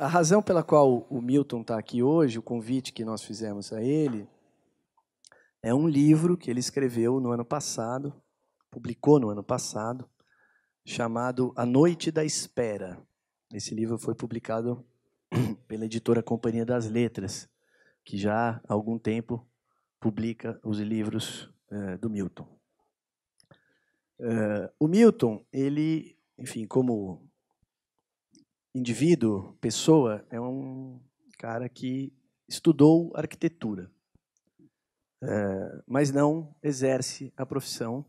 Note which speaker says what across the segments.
Speaker 1: A razão pela qual o Milton está aqui hoje, o convite que nós fizemos a ele, é um livro que ele escreveu no ano passado, publicou no ano passado, chamado A Noite da Espera. Esse livro foi publicado pela editora Companhia das Letras, que já há algum tempo publica os livros é, do Milton. É, o Milton, ele, enfim, como indivíduo, pessoa, é um cara que estudou arquitetura, é, mas não exerce a profissão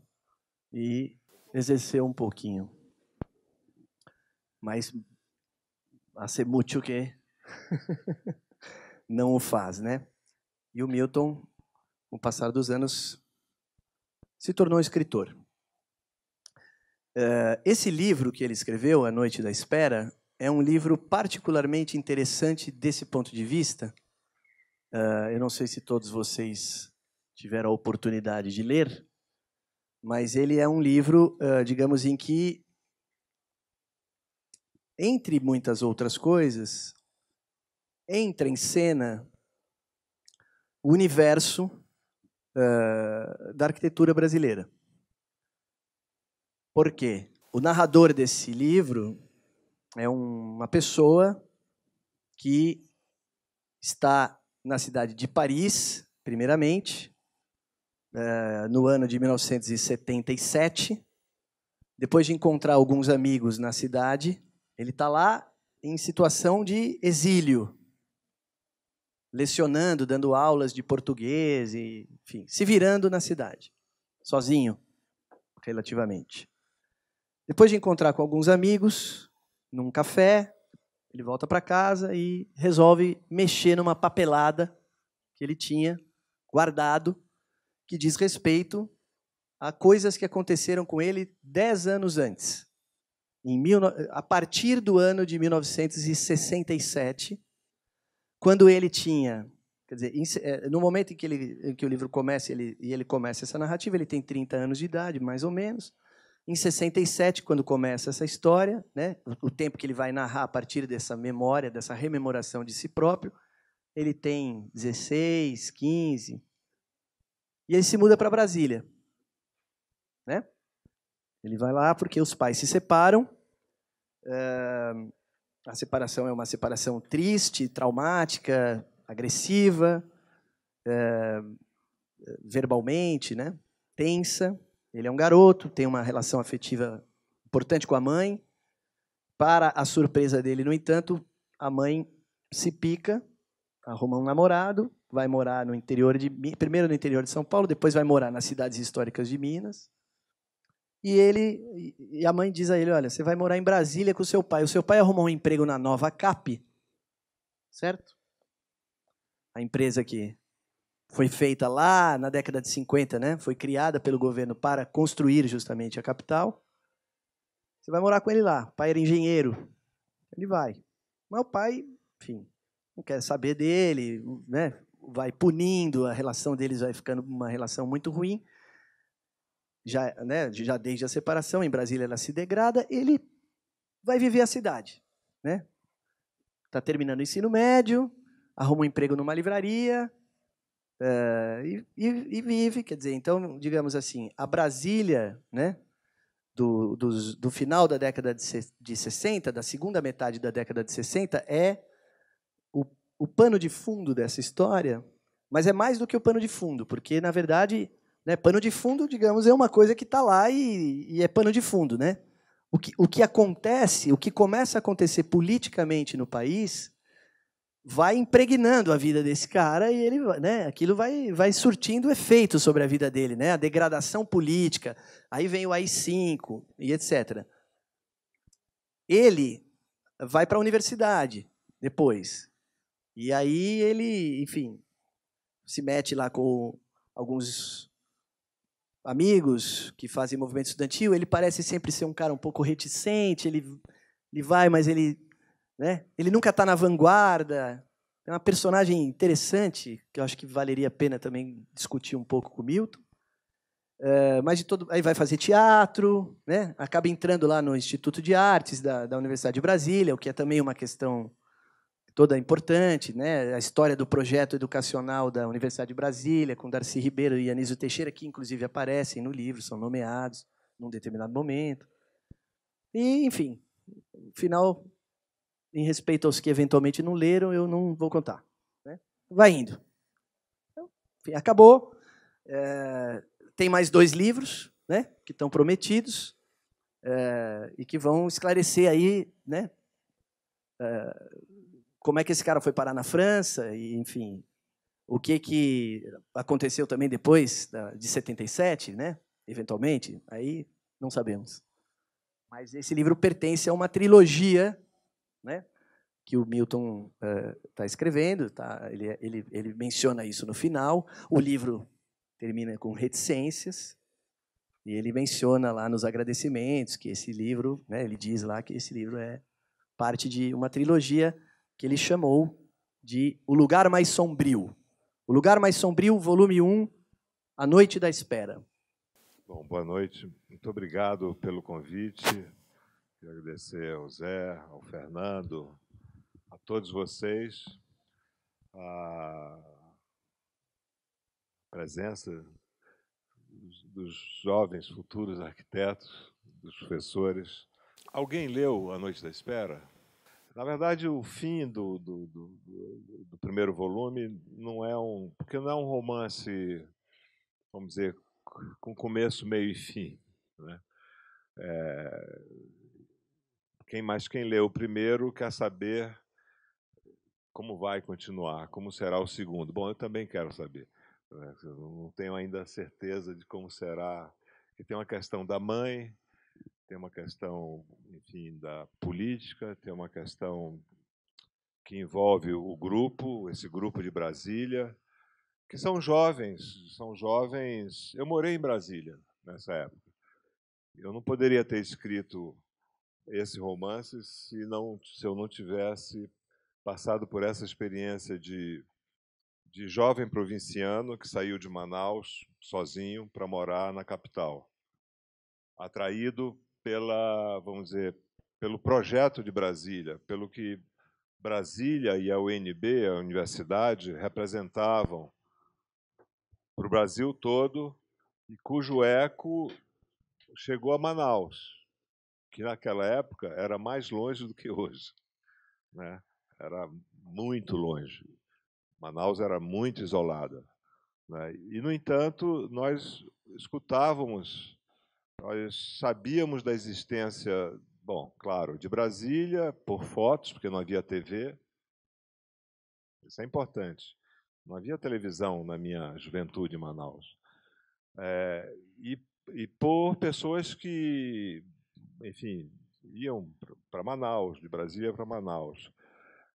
Speaker 1: e exerceu um pouquinho. Mas a ser muito que não o faz, né? E o Milton, com o passar dos anos, se tornou escritor. É, esse livro que ele escreveu, A Noite da Espera, é um livro particularmente interessante desse ponto de vista. Uh, eu não sei se todos vocês tiveram a oportunidade de ler, mas ele é um livro, uh, digamos, em que, entre muitas outras coisas, entra em cena o universo uh, da arquitetura brasileira. Por quê? O narrador desse livro é uma pessoa que está na cidade de Paris, primeiramente, eh, no ano de 1977. Depois de encontrar alguns amigos na cidade, ele está lá em situação de exílio, lecionando, dando aulas de português, e, enfim, se virando na cidade, sozinho, relativamente. Depois de encontrar com alguns amigos, num café, ele volta para casa e resolve mexer numa papelada que ele tinha guardado, que diz respeito a coisas que aconteceram com ele dez anos antes. Mil, a partir do ano de 1967, quando ele tinha. Quer dizer, é, no momento em que, ele, em que o livro começa ele, e ele começa essa narrativa, ele tem 30 anos de idade, mais ou menos em 67, quando começa essa história, né, o tempo que ele vai narrar a partir dessa memória, dessa rememoração de si próprio, ele tem 16, 15. E ele se muda para Brasília. Né? Ele vai lá porque os pais se separam. Eh, a separação é uma separação triste, traumática, agressiva, eh, verbalmente, né? tensa. Ele é um garoto, tem uma relação afetiva importante com a mãe. Para a surpresa dele, no entanto, a mãe se pica, arruma um namorado, vai morar no interior de primeiro no interior de São Paulo, depois vai morar nas cidades históricas de Minas. E ele e a mãe diz a ele, olha, você vai morar em Brasília com o seu pai. O seu pai arrumou um emprego na Nova Cap, certo? A empresa que foi feita lá na década de 50, né? Foi criada pelo governo para construir justamente a capital. Você vai morar com ele lá. O pai era engenheiro. Ele vai. Mas o pai, enfim, não quer saber dele, né? Vai punindo, a relação deles vai ficando uma relação muito ruim. Já, né, já desde a separação, em Brasília ela se degrada, ele vai viver a cidade, né? Tá terminando o ensino médio, arruma um emprego numa livraria, eh, e, e, vive, quer dizer, então, digamos assim, a Brasília né, do, do, do final da década de, de 60, da segunda metade da década de 60, é o, o pano de fundo dessa história, mas é mais do que o pano de fundo, porque, na verdade, né, pano de fundo, digamos, é uma coisa que está lá e, e, é pano de fundo. Né? O, que, o que acontece, o que começa a acontecer politicamente no país vai impregnando a vida desse cara e ele, né, aquilo vai, vai surtindo efeito sobre a vida dele, né? A degradação política, aí vem o AI-5 e etc. Ele vai para a universidade depois. E aí ele, enfim, se mete lá com alguns amigos que fazem movimento estudantil, ele parece sempre ser um cara um pouco reticente, ele, ele vai, mas ele né? Ele nunca está na vanguarda. É uma personagem interessante que eu acho que valeria a pena também discutir um pouco com o Milton. É, mas de todo, aí vai fazer teatro, né? acaba entrando lá no Instituto de Artes da, da Universidade de Brasília, o que é também uma questão toda importante, né? A história do projeto educacional da Universidade de Brasília, com Darcy Ribeiro e Anísio Teixeira, que inclusive aparecem no livro, são nomeados num determinado momento. E, enfim, final em respeito aos que eventualmente não leram, eu não vou contar. Né? Vai indo. Então, enfim, acabou. É, tem mais dois livros né, que estão prometidos é, e que vão esclarecer aí né, é, como é que esse cara foi parar na França e, enfim, o que, que aconteceu também depois de 77, né? eventualmente, aí não sabemos. Mas esse livro pertence a uma trilogia né? que o Milton está eh, uh, escrevendo, tá? ele, é, ele, ele menciona isso no final. O livro termina com reticências, e ele menciona lá nos agradecimentos que esse livro, né, ele diz lá que esse livro é parte de uma trilogia que ele chamou de O Lugar Mais Sombrio. O Lugar Mais Sombrio, volume 1, A Noite da Espera.
Speaker 2: Bom, boa noite. Muito obrigado pelo convite. Quero agradecer ao Zé, ao Fernando, a todos vocês, a presença dos jovens futuros arquitetos, dos professores. Alguém leu A Noite da Espera? Na verdade, o fim do, do, do, do primeiro volume não é um. porque não é um romance, vamos dizer, com começo, meio e fim. Né? É, quem mais quem leu o primeiro quer saber como vai continuar, como será o segundo. Bom, eu também quero saber. Né, eu não tenho ainda certeza de como será. tem uma questão da mãe, tem uma questão, enfim, da política, tem uma questão que envolve o grupo, esse grupo de Brasília, que são jovens, são jovens. Eu morei em Brasília nessa época. Eu não poderia ter escrito esse romance se, não, se eu não tivesse passado por essa experiência de, de jovem provinciano que saiu de Manaus sozinho para morar na capital, atraído pela, vamos dizer, pelo projeto de Brasília, pelo que Brasília e a UNB, a universidade, representavam para o Brasil todo e cujo eco chegou a Manaus que naquela época era mais longe do que hoje. Né? Era muito longe. Manaus era muito isolada. Né? E, no entanto, nós escutávamos, nós sabíamos da existência, bom, claro, de Brasília, por fotos, porque não havia TV. Isso é importante. Não havia televisão na minha juventude em Manaus. É, e, e por pessoas que enfim, iam para Manaus, de Brasília para Manaus.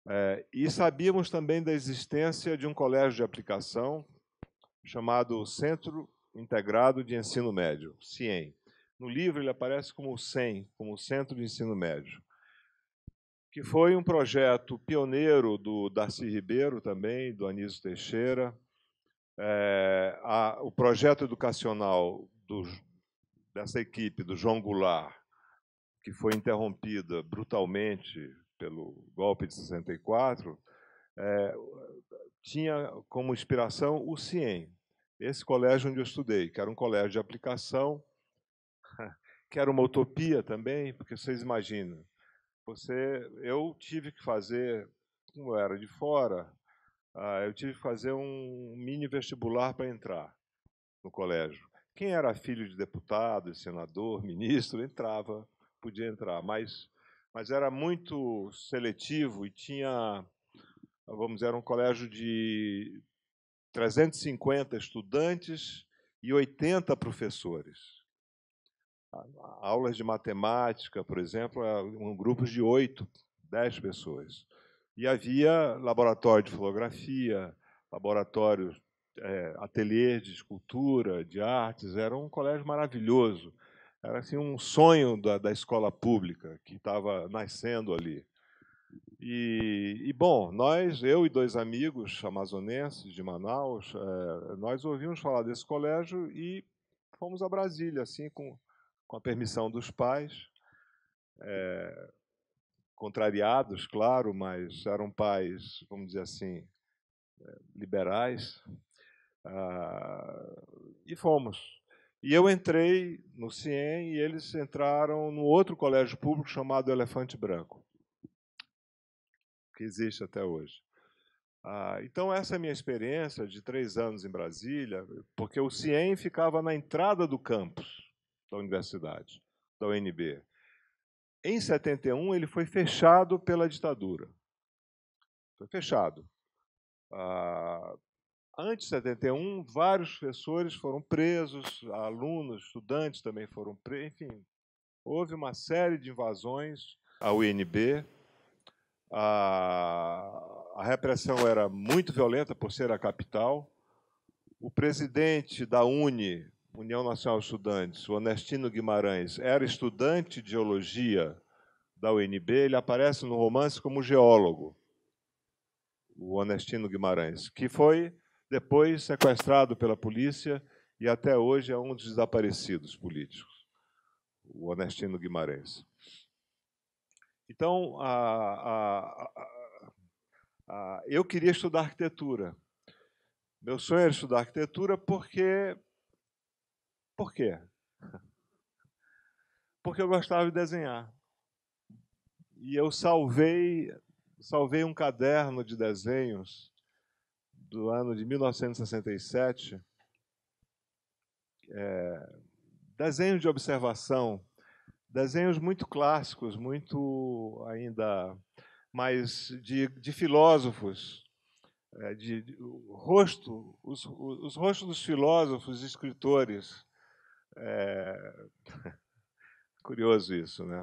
Speaker 2: É, e sabíamos também da existência de um colégio de aplicação chamado Centro Integrado de Ensino Médio, CIEM. No livro ele aparece como o CEM, como Centro de Ensino Médio, que foi um projeto pioneiro do Darcy Ribeiro também, do Anísio Teixeira. É, a, o projeto educacional do, dessa equipe, do João Goulart, que foi interrompida brutalmente pelo golpe de 64, é, tinha como inspiração o CIEM, esse colégio onde eu estudei, que era um colégio de aplicação, que era uma utopia também, porque vocês imaginam, você, eu tive que fazer, como eu era de fora, ah, eu tive que fazer um mini vestibular para entrar no colégio. Quem era filho de deputado, senador, ministro, entrava podia entrar, mas, mas era muito seletivo e tinha, vamos dizer, um colégio de 350 estudantes e 80 professores. Aulas de matemática, por exemplo, é um grupos de 8, 10 pessoas. E havia laboratório de fotografia, laboratório é, ateliê de escultura, de artes, era um colégio maravilhoso. Era assim um sonho da, da escola pública que estava nascendo ali. E, e, bom, nós, eu e dois amigos amazonenses de Manaus, é, nós ouvimos falar desse colégio e fomos a Brasília, assim, com, com a permissão dos pais, é, contrariados, claro, mas eram pais, vamos dizer assim, eh, liberais, ah, e fomos. E eu entrei no CIEM e eles entraram no outro colégio público chamado Elefante Branco, que existe até hoje. Ah, então, essa é a minha experiência de três anos em Brasília, porque o CIEM ficava na entrada do campus da universidade, da UNB. Em 71, ele foi fechado pela ditadura. Foi fechado. Ah, Antes de 71, vários professores foram presos, alunos, estudantes também foram presos, enfim. Houve uma série de invasões ao UNB. A, a repressão era muito violenta por ser a capital. O presidente da UNE, União Nacional de Estudantes, o Guimarães, era estudante de geologia da UNB. Ele aparece no romance como geólogo, o Ernestino Guimarães, que foi depois sequestrado pela polícia e até hoje é um dos desaparecidos políticos, o Honestino Guimarães. Então, a, a, a, eu queria estudar arquitetura. Meu sonho era estudar arquitetura porque. Por quê? Porque eu gostava de desenhar. E eu salvei, salvei um caderno de desenhos do ano de 1967, é, desenhos de observação, desenhos muito clássicos, muito ainda mais de, de filósofos, é, de, de rosto, os, os, rostos dos filósofos, escritores. É, curioso isso, né?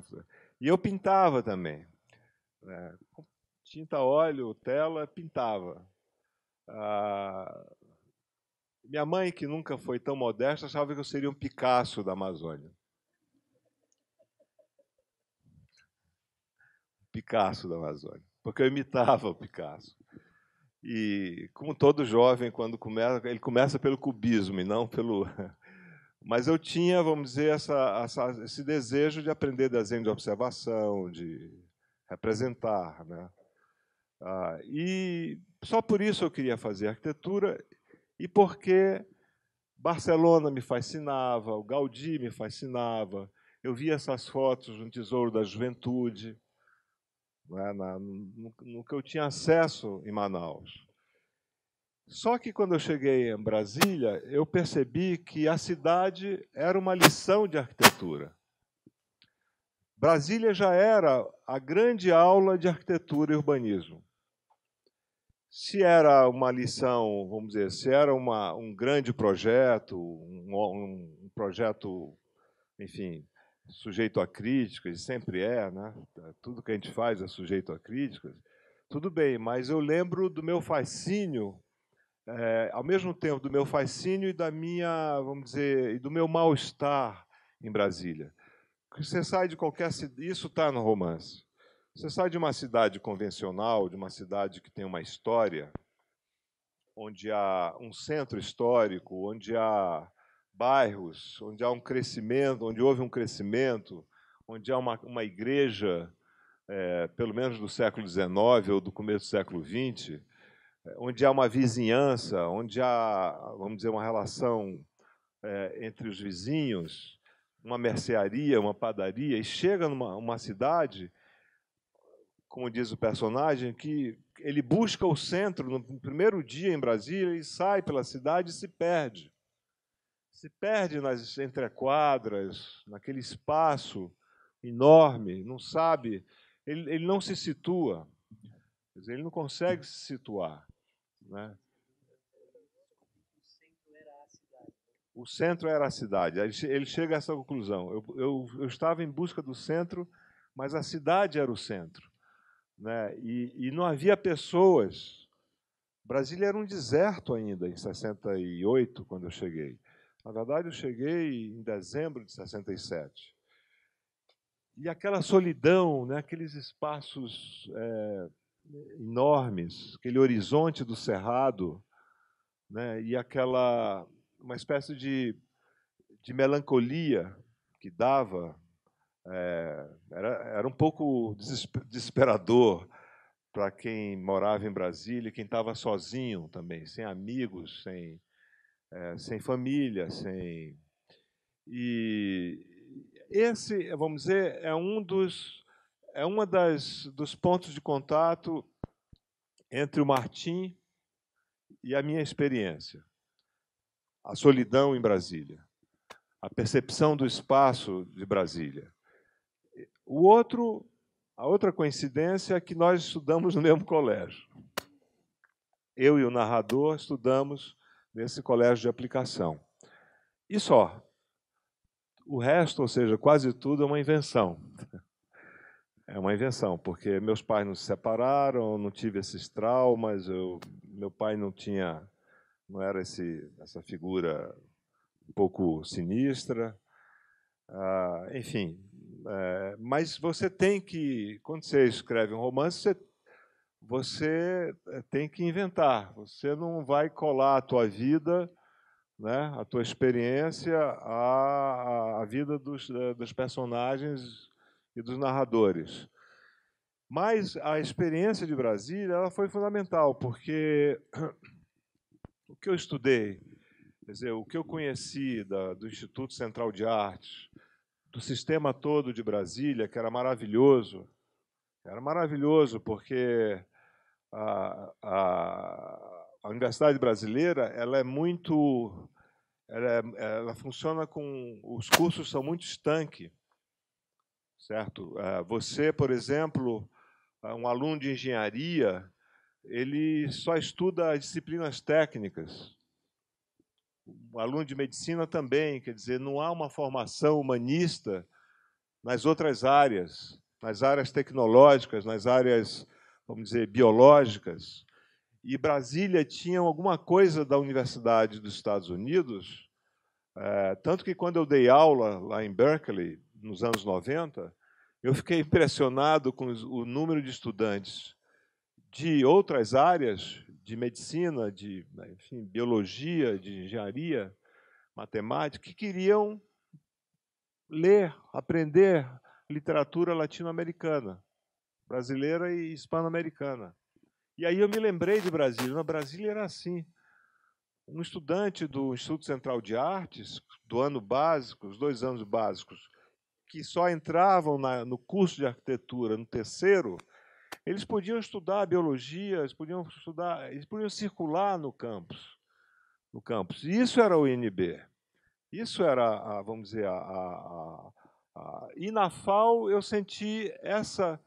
Speaker 2: E eu pintava também. Né? tinta, óleo, tela, pintava. Ah, minha mãe, que nunca foi tão modesta, achava que eu seria um Picasso da Amazônia. Picasso da Amazônia, porque eu imitava o Picasso. E como todo jovem, quando começa, ele começa pelo cubismo e não pelo. Mas eu tinha, vamos dizer, essa, essa, esse desejo de aprender desenho de observação, de representar, né? Ah, e só por isso eu queria fazer arquitetura e porque Barcelona me fascinava, o Gaudí me fascinava. Eu via essas fotos no Tesouro da Juventude, é? na, no, no que eu tinha acesso em Manaus. Só que quando eu cheguei em Brasília, eu percebi que a cidade era uma lição de arquitetura. Brasília já era a grande aula de arquitetura e urbanismo. Se era uma lição, vamos dizer, se era uma, um grande projeto, um, um projeto, enfim, sujeito a críticas, e sempre é, né? Tá, tudo que a gente faz é sujeito a críticas. Tudo bem, mas eu lembro do meu fascínio, é, ao mesmo tempo do meu fascínio e da minha, vamos dizer, e do meu mal estar em Brasília. Você sai de qualquer isso está no romance. Você sai de uma cidade convencional, de uma cidade que tem uma história, onde há um centro histórico, onde há bairros, onde há um crescimento, onde houve um crescimento, onde há uma, uma igreja, é, pelo menos do século XIX ou do começo do século XX, é, onde há uma vizinhança, onde há, vamos dizer, uma relação é, entre os vizinhos, uma mercearia, uma padaria, e chega numa cidade como diz o personagem, que ele busca o centro no primeiro dia em Brasília e sai pela cidade e se perde. Se perde nas entrequadras, naquele espaço enorme, não sabe, ele, ele não se situa, ele não consegue se situar. Né? O centro era a cidade. Ele chega a essa conclusão. Eu, eu, eu estava em busca do centro, mas a cidade era o centro. Né? E, e, não havia pessoas. Brasília era um deserto ainda, em 68, quando eu cheguei. Na verdade, eu cheguei em dezembro de 67. E aquela solidão, né? aqueles espaços é, enormes, aquele horizonte do cerrado, né? e aquela uma espécie de, de melancolia que dava é, era, era um pouco desesperador para quem morava em Brasília e quem estava sozinho também, sem amigos, sem, é, sem família, sem. E esse, vamos dizer, é um dos é uma das dos pontos de contato entre o Martim e a minha experiência. A solidão em Brasília, a percepção do espaço de Brasília. O outro, a outra coincidência é que nós estudamos no mesmo colégio. Eu e o narrador estudamos nesse colégio de aplicação. E só. O resto, ou seja, quase tudo é uma invenção. É uma invenção, porque meus pais não se separaram, não tive esses traumas, eu, meu pai não tinha, não era esse, essa figura um pouco sinistra. Ah, enfim, é, mas você tem que, quando você escreve um romance, você, você é, tem que inventar. Você não vai colar a tua vida, né, a tua experiência, à, vida dos, dos personagens e dos narradores. Mas a experiência de Brasília ela foi fundamental, porque o que eu estudei, quer dizer, o que eu conheci da, do Instituto Central de Artes, do sistema todo de Brasília, que era maravilhoso. Era maravilhoso, porque a, a, a Universidade Brasileira ela é muito. Ela, é, ela, funciona com. Os cursos são muito estanque, certo? É, você, por exemplo, é, um aluno de engenharia, ele só estuda as disciplinas técnicas o aluno de medicina também, quer dizer, não há uma formação humanista nas outras áreas, nas áreas tecnológicas, nas áreas, vamos dizer, biológicas. E Brasília tinha alguma coisa da Universidade dos Estados Unidos, é, tanto que quando eu dei aula lá em Berkeley, nos anos 90, eu fiquei impressionado com o número de estudantes de outras áreas de medicina, de né, enfim, biologia, de engenharia, matemática, que queriam ler, aprender literatura latino-americana, brasileira e hispano-americana. E aí eu me lembrei de Brasília. Na Brasília era assim. Um estudante do Instituto Central de Artes, do ano básico, os dois anos básicos, que só entravam na, no curso de arquitetura no terceiro, eles podiam estudar biologia, eles podiam estudar, eles podiam circular no campus, no campus. Isso era o INB. Isso era, a, vamos dizer, a, a, a, e na FAO eu senti essa.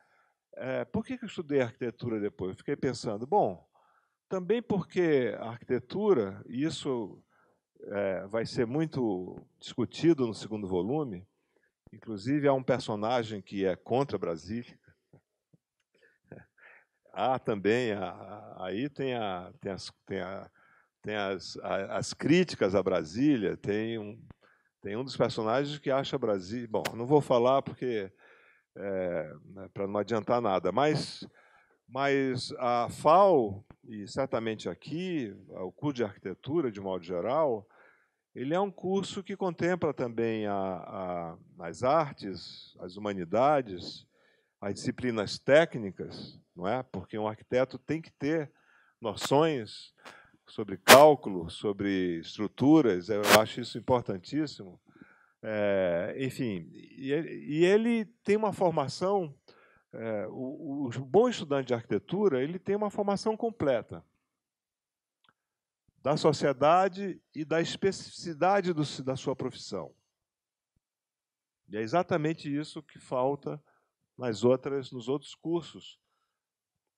Speaker 2: É, por que, que eu estudei arquitetura depois? Eu fiquei pensando, bom, também porque a arquitetura, e isso é, vai ser muito discutido no segundo volume, inclusive há um personagem que é contra Brasília, há ah, também, a, a, aí tem, a, tem, as, tem, a, tem as, a, as críticas a Brasília, tem um, tem um dos personagens que acha Brasília. Bom, não vou falar porque. É, né, para não adiantar nada, mas, mas a FAO, e certamente aqui, o curso de arquitetura, de modo geral, ele é um curso que contempla também a, a, as artes, as humanidades, as disciplinas técnicas, não é? Porque um arquiteto tem que ter noções sobre cálculo, sobre estruturas. Eu acho isso importantíssimo. É, enfim, e, ele tem uma formação. É, o, o bom estudante de arquitetura ele tem uma formação completa da sociedade e da especificidade do, da sua profissão. E é exatamente isso que falta mas outras, nos outros cursos.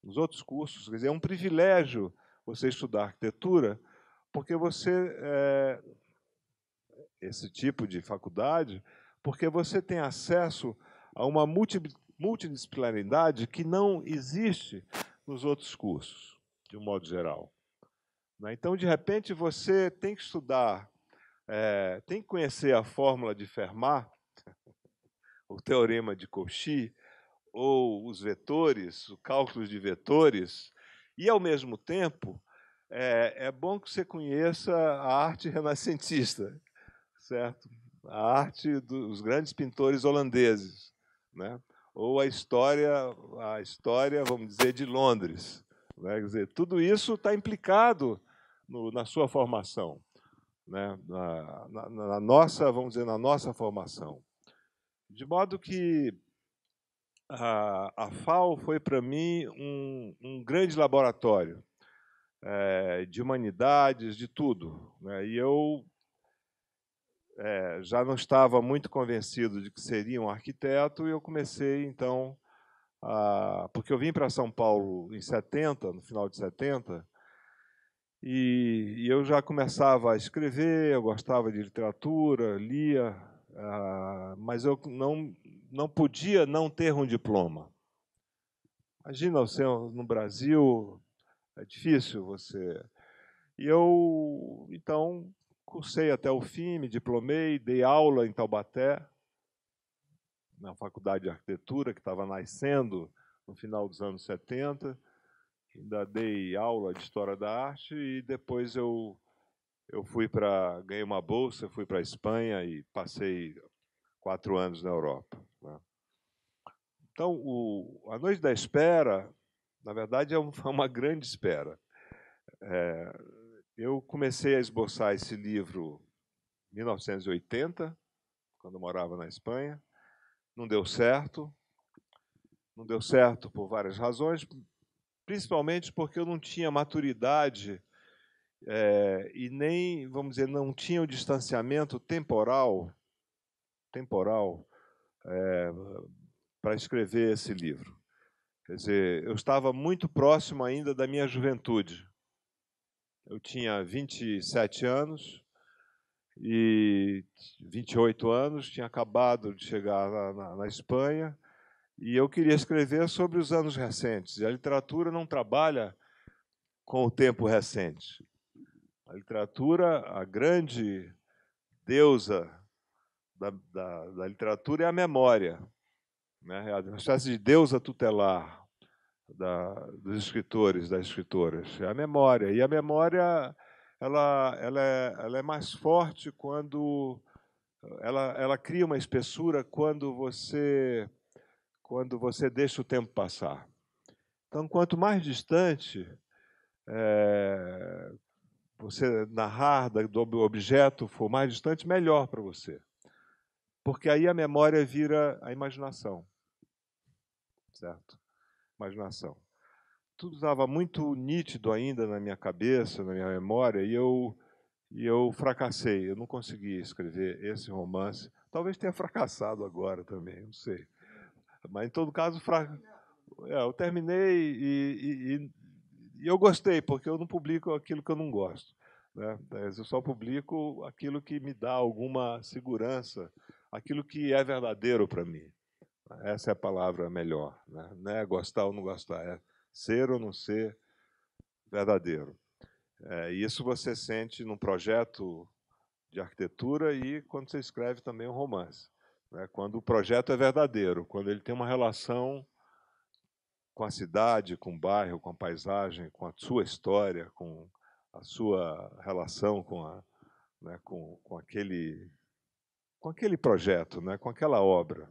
Speaker 2: Nos outros cursos, quer dizer, é um privilégio você estudar arquitetura, porque você é, esse tipo de faculdade, porque você tem acesso a uma multidisciplinaridade que não existe nos outros cursos, de um modo geral. Né? Então, de repente, você tem que estudar, é, tem que conhecer a fórmula de Fermat, o teorema de Cauchy, ou os vetores, o cálculo de vetores, e, ao mesmo tempo, é, é bom que você conheça a arte renascentista, certo? A arte dos grandes pintores holandeses, né? ou a história, a história, vamos dizer, de Londres. Né? Quer dizer, tudo isso está implicado no, na sua formação, né? Na, na, na, nossa, vamos dizer, na nossa formação. De modo que a, a FAO foi para mim um, um, grande laboratório é, de humanidades, de tudo. Né? E eu é, já não estava muito convencido de que seria um arquiteto e eu comecei então a, porque eu vim para São Paulo em 70, no final de 70, e, e eu já começava a escrever, eu gostava de literatura, lia, Uh, mas eu não, não podia não ter um diploma. Imagina você no Brasil, é difícil você. E eu, então, cursei até o fim, me diplomei, dei aula em Taubaté, na Faculdade de Arquitetura, que estava nascendo no final dos anos 70. Ainda dei aula de História da Arte e depois eu, eu fui para. ganhei uma bolsa, fui para a Espanha e passei quatro anos na Europa. Né? Então, o, a noite da espera, na verdade, é, é uma grande espera. É, eu comecei a esboçar esse livro em 1980, quando morava na Espanha. Não deu certo. Não deu certo por várias razões, principalmente porque eu não tinha maturidade é, e nem, vamos dizer, não tinha o distanciamento temporal, temporal é, eh, para escrever esse livro. Quer dizer, eu estava muito próximo ainda da minha juventude. Eu tinha 27 anos e 28 anos, tinha acabado de chegar na, na, na Espanha e eu queria escrever sobre os anos recentes. E a literatura não trabalha com o tempo recente. A literatura, a grande deusa da, da, da literatura é a memória, né? é uma espécie de deusa tutelar da, dos escritores, das escritoras, é a memória. E a memória ela, ela, é, ela é mais forte quando ela, ela cria uma espessura quando você quando você deixa o tempo passar. Então, quanto mais distante é, você narrar do objeto for mais distante, melhor para você. Porque aí a memória vira a imaginação. Certo? Imaginação. Tudo estava muito nítido ainda na minha cabeça, na minha memória, e eu, e eu fracassei. Eu não consegui escrever esse romance. Talvez tenha fracassado agora também, não sei. Mas, em todo caso, fra... é, eu terminei e, e, e eu gostei, porque eu não publico aquilo que eu não gosto. Né? Eu só publico aquilo que me dá alguma segurança, aquilo que é verdadeiro para mim. Né, essa é a palavra melhor. Né? Não é gostar ou não gostar, é ser ou não ser verdadeiro. É, isso você sente num projeto de arquitetura e quando você escreve também um romance. Né? Quando o projeto é verdadeiro, quando ele tem uma relação com a cidade, com o bairro, com a paisagem, com a sua história, com a sua relação com, a, né, com, com aquele com aquele projeto, né, com aquela obra.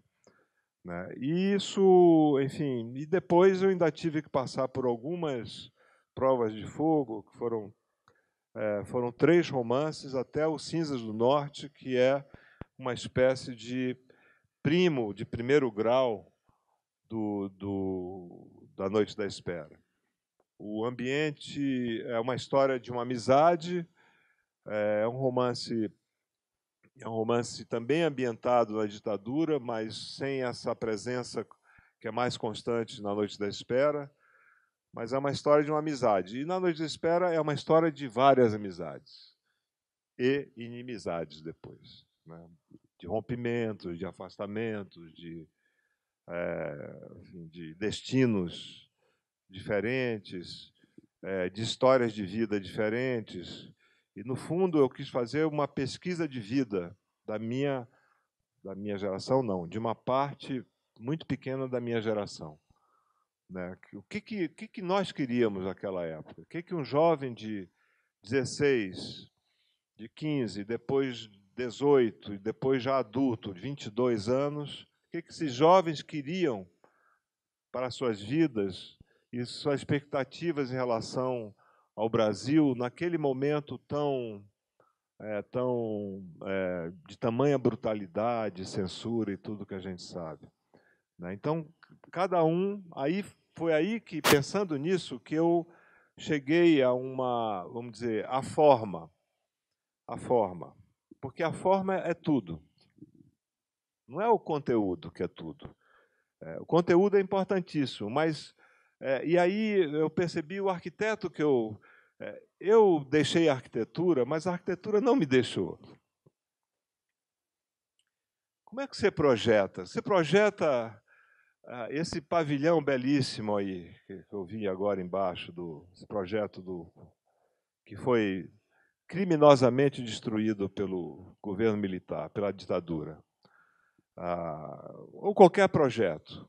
Speaker 2: Né? E isso, enfim, e depois eu ainda tive que passar por algumas provas de fogo, que foram, é, foram três romances, até o Cinzas do Norte, que é uma espécie de primo de primeiro grau do, do, da Noite da Espera. O ambiente é uma história de uma amizade, é, é um romance é um romance também ambientado na ditadura, mas sem essa presença que é mais constante na Noite da Espera. Mas é uma história de uma amizade. E na Noite da Espera é uma história de várias amizades e inimizades depois né? de rompimentos, de afastamentos, de, é, de destinos diferentes, é, de histórias de vida diferentes. E, no fundo, eu quis fazer uma pesquisa de vida da minha, da minha geração, não, de uma parte muito pequena da minha geração. Né? O que, que, que, que nós queríamos naquela época? O que, que um jovem de 16, de 15, depois 18, e depois já adulto, de 22 anos, o que, que esses jovens queriam para suas vidas e suas expectativas em relação ao Brasil naquele momento tão é, tão é, de tamanha brutalidade, censura e tudo que a gente sabe. Né? Então, cada um aí foi aí que pensando nisso que eu cheguei a uma, vamos dizer, a forma, a forma, porque a forma é, é tudo. Não é o conteúdo que é tudo. É, o conteúdo é importantíssimo, mas é, e aí eu percebi o arquiteto que eu. É, eu deixei a arquitetura, mas a arquitetura não me deixou. Como é que você projeta? Você projeta ah, esse pavilhão belíssimo aí, que eu vi agora embaixo, do esse projeto do que foi criminosamente destruído pelo governo militar, pela ditadura. Ah, ou qualquer projeto.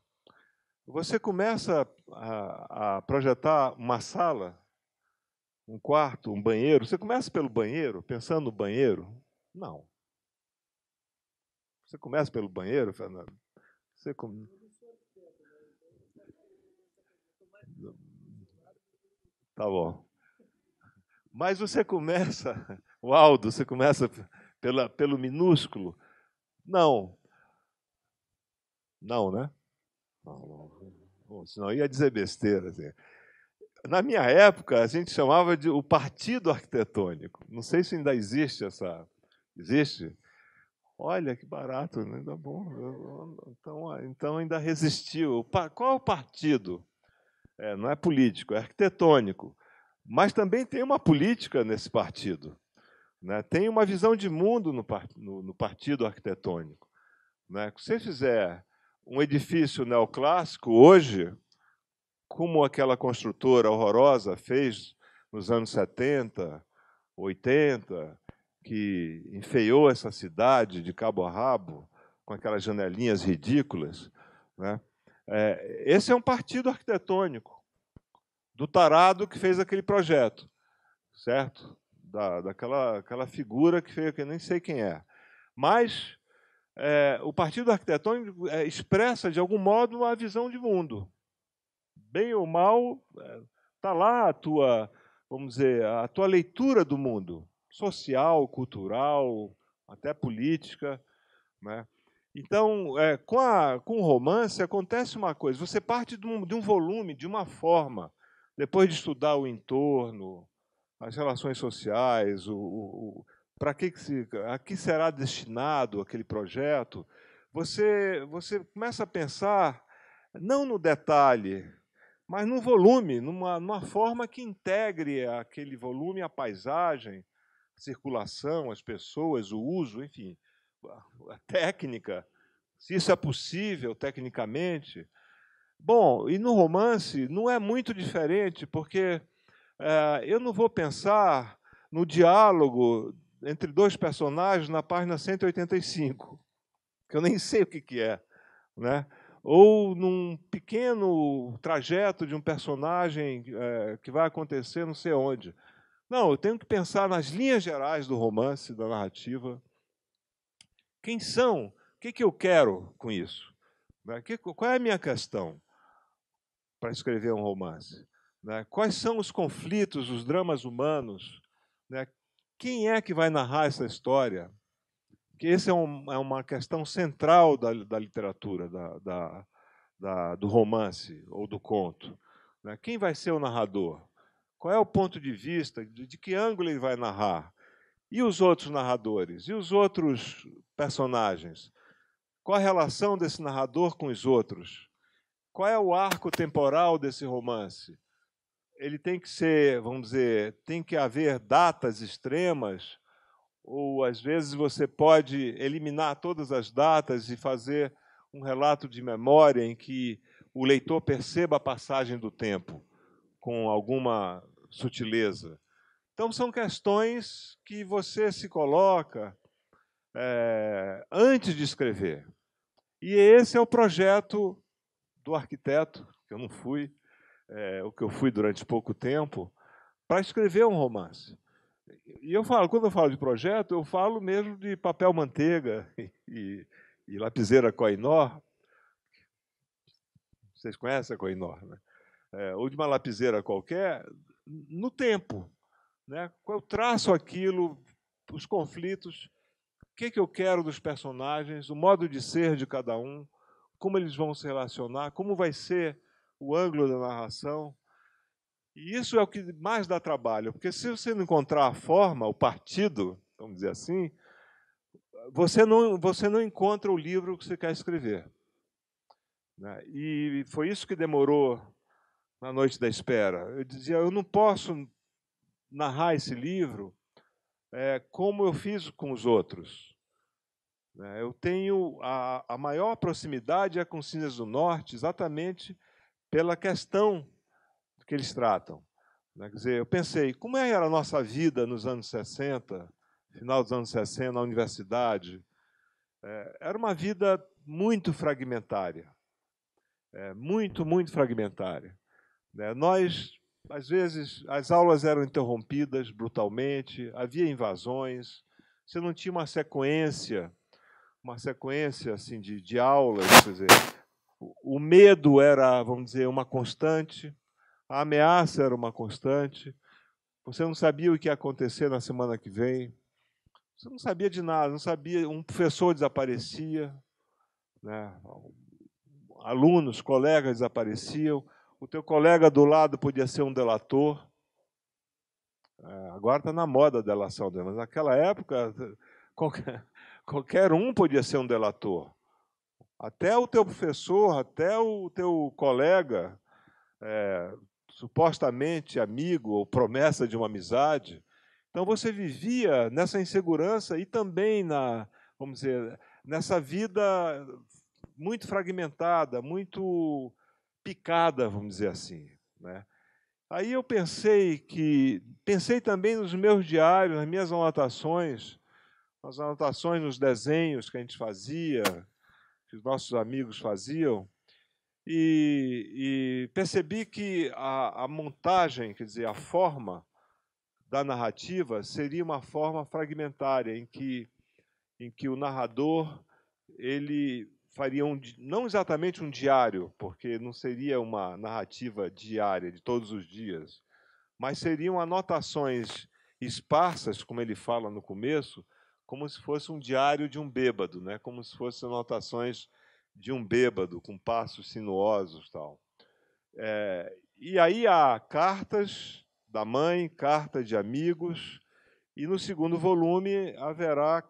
Speaker 2: Você começa a, a projetar uma sala, um quarto, um banheiro. Você começa pelo banheiro, pensando no banheiro? Não. Você começa pelo banheiro, Fernando? Você come... Tá bom. Mas você começa, o Aldo, você começa pela, pelo minúsculo? Não. Não, né? Paulo. Bom, senão ia dizer besteira. Assim. Na minha época, a gente chamava de o partido arquitetônico. Não sei se ainda existe essa. Existe? Olha que barato, né? ainda bom. Então, então ainda resistiu. Qual é o partido? É, não é político, é arquitetônico. Mas também tem uma política nesse partido. Né? Tem uma visão de mundo no, no, no partido arquitetônico. Né? Se você fizer um edifício neoclássico hoje, como aquela construtora horrorosa fez nos anos 70, 80, que enfeiou essa cidade de cabo a rabo, com aquelas janelinhas ridículas. Né? É, esse é um partido arquitetônico do tarado que fez aquele projeto, certo? Da, daquela aquela figura que fez, que nem sei quem é. Mas é, o partido arquitetônico é, expressa, de algum modo, a visão de mundo. Bem ou mal, está é, lá a tua, vamos dizer, a tua leitura do mundo, social, cultural, até política. Né? Então, é, com, a, com o romance, acontece uma coisa: você parte de um, de um volume, de uma forma, depois de estudar o entorno, as relações sociais, o, o para que, que se, a que será destinado aquele projeto, você, você começa a pensar não no detalhe, mas no volume, numa, numa forma que integre aquele volume à paisagem, a circulação, as pessoas, o uso, enfim, a técnica, se isso é possível tecnicamente. Bom, e no romance não é muito diferente, porque é, eu não vou pensar no diálogo entre dois personagens na página 185, que eu nem sei o que, que é, né? ou num pequeno trajeto de um personagem é, que vai acontecer não sei onde. Não, eu tenho que pensar nas linhas gerais do romance, da narrativa. Quem são? O que, que eu quero com isso? Né? Qual é a minha questão para escrever um romance? Né? Quais são os conflitos, os dramas humanos? Né? Quem é que vai narrar essa história? Que essa é, um, é uma questão central da, da literatura, da, da, da, do romance ou do conto. Né? Quem vai ser o narrador? Qual é o ponto de vista? De, de que ângulo ele vai narrar? E os outros narradores? E os outros personagens? Qual a relação desse narrador com os outros? Qual é o arco temporal desse romance? ele tem que ser, vamos dizer, tem que haver datas extremas, ou às vezes você pode eliminar todas as datas e fazer um relato de memória em que o leitor perceba a passagem do tempo com alguma sutileza. Então, são questões que você se coloca é, antes de escrever. E esse é o projeto do arquiteto, que eu não fui, é, o que eu fui durante pouco tempo, para escrever um romance. E eu falo, quando eu falo de projeto, eu falo mesmo de papel manteiga e, e lapiseira Coinor. Vocês conhecem a Coinor, né? É, ou de uma lapiseira qualquer, no tempo. Né? Eu traço aquilo, os conflitos, o que, é que eu quero dos personagens, o modo de ser de cada um, como eles vão se relacionar, como vai ser o ângulo da narração. E isso é o que mais dá trabalho, porque se você não encontrar a forma, o partido, vamos dizer assim, você não, você não encontra o livro que você quer escrever. Né? E foi isso que demorou na noite da espera. Eu dizia, eu não posso narrar esse livro é, como eu fiz com os outros. Né? Eu tenho a, a maior proximidade é com Cinzas do Norte, exatamente pela questão que eles tratam. Né? Quer dizer, eu pensei, como é era a nossa vida nos anos 60, final dos anos 60, na universidade? É, era uma vida muito fragmentária. É, muito, muito fragmentária. Né? nós, às vezes, as aulas eram interrompidas brutalmente, havia invasões, você não tinha uma sequência, uma sequência assim de, de aulas, quer dizer, o medo era, vamos dizer, uma constante, a ameaça era uma constante, você não sabia o que ia acontecer na semana que vem, você não sabia de nada, não sabia, um professor desaparecia, né? alunos, colegas desapareciam, o teu colega do lado podia ser um delator. É, agora está na moda a delação, mas naquela época qualquer, qualquer um podia ser um delator. Até o teu professor, até o teu colega, é, supostamente amigo ou promessa de uma amizade. Então você vivia nessa insegurança e também na, vamos dizer, nessa vida muito fragmentada, muito picada, vamos dizer assim, né? Aí eu pensei que pensei também nos meus diários, nas minhas anotações, nas anotações, nos desenhos que a gente fazia, que os nossos amigos faziam, e, e percebi que a, a, montagem, quer dizer, a forma da narrativa seria uma forma fragmentária, em que, em que o narrador ele faria um, não exatamente um diário, porque não seria uma narrativa diária de todos os dias, mas seriam anotações esparsas, como ele fala no começo, como se fosse um diário de um bêbado, né? como se fossem anotações de um bêbado, com passos sinuosos tal. É, e aí há cartas da mãe, cartas de amigos, e no segundo volume haverá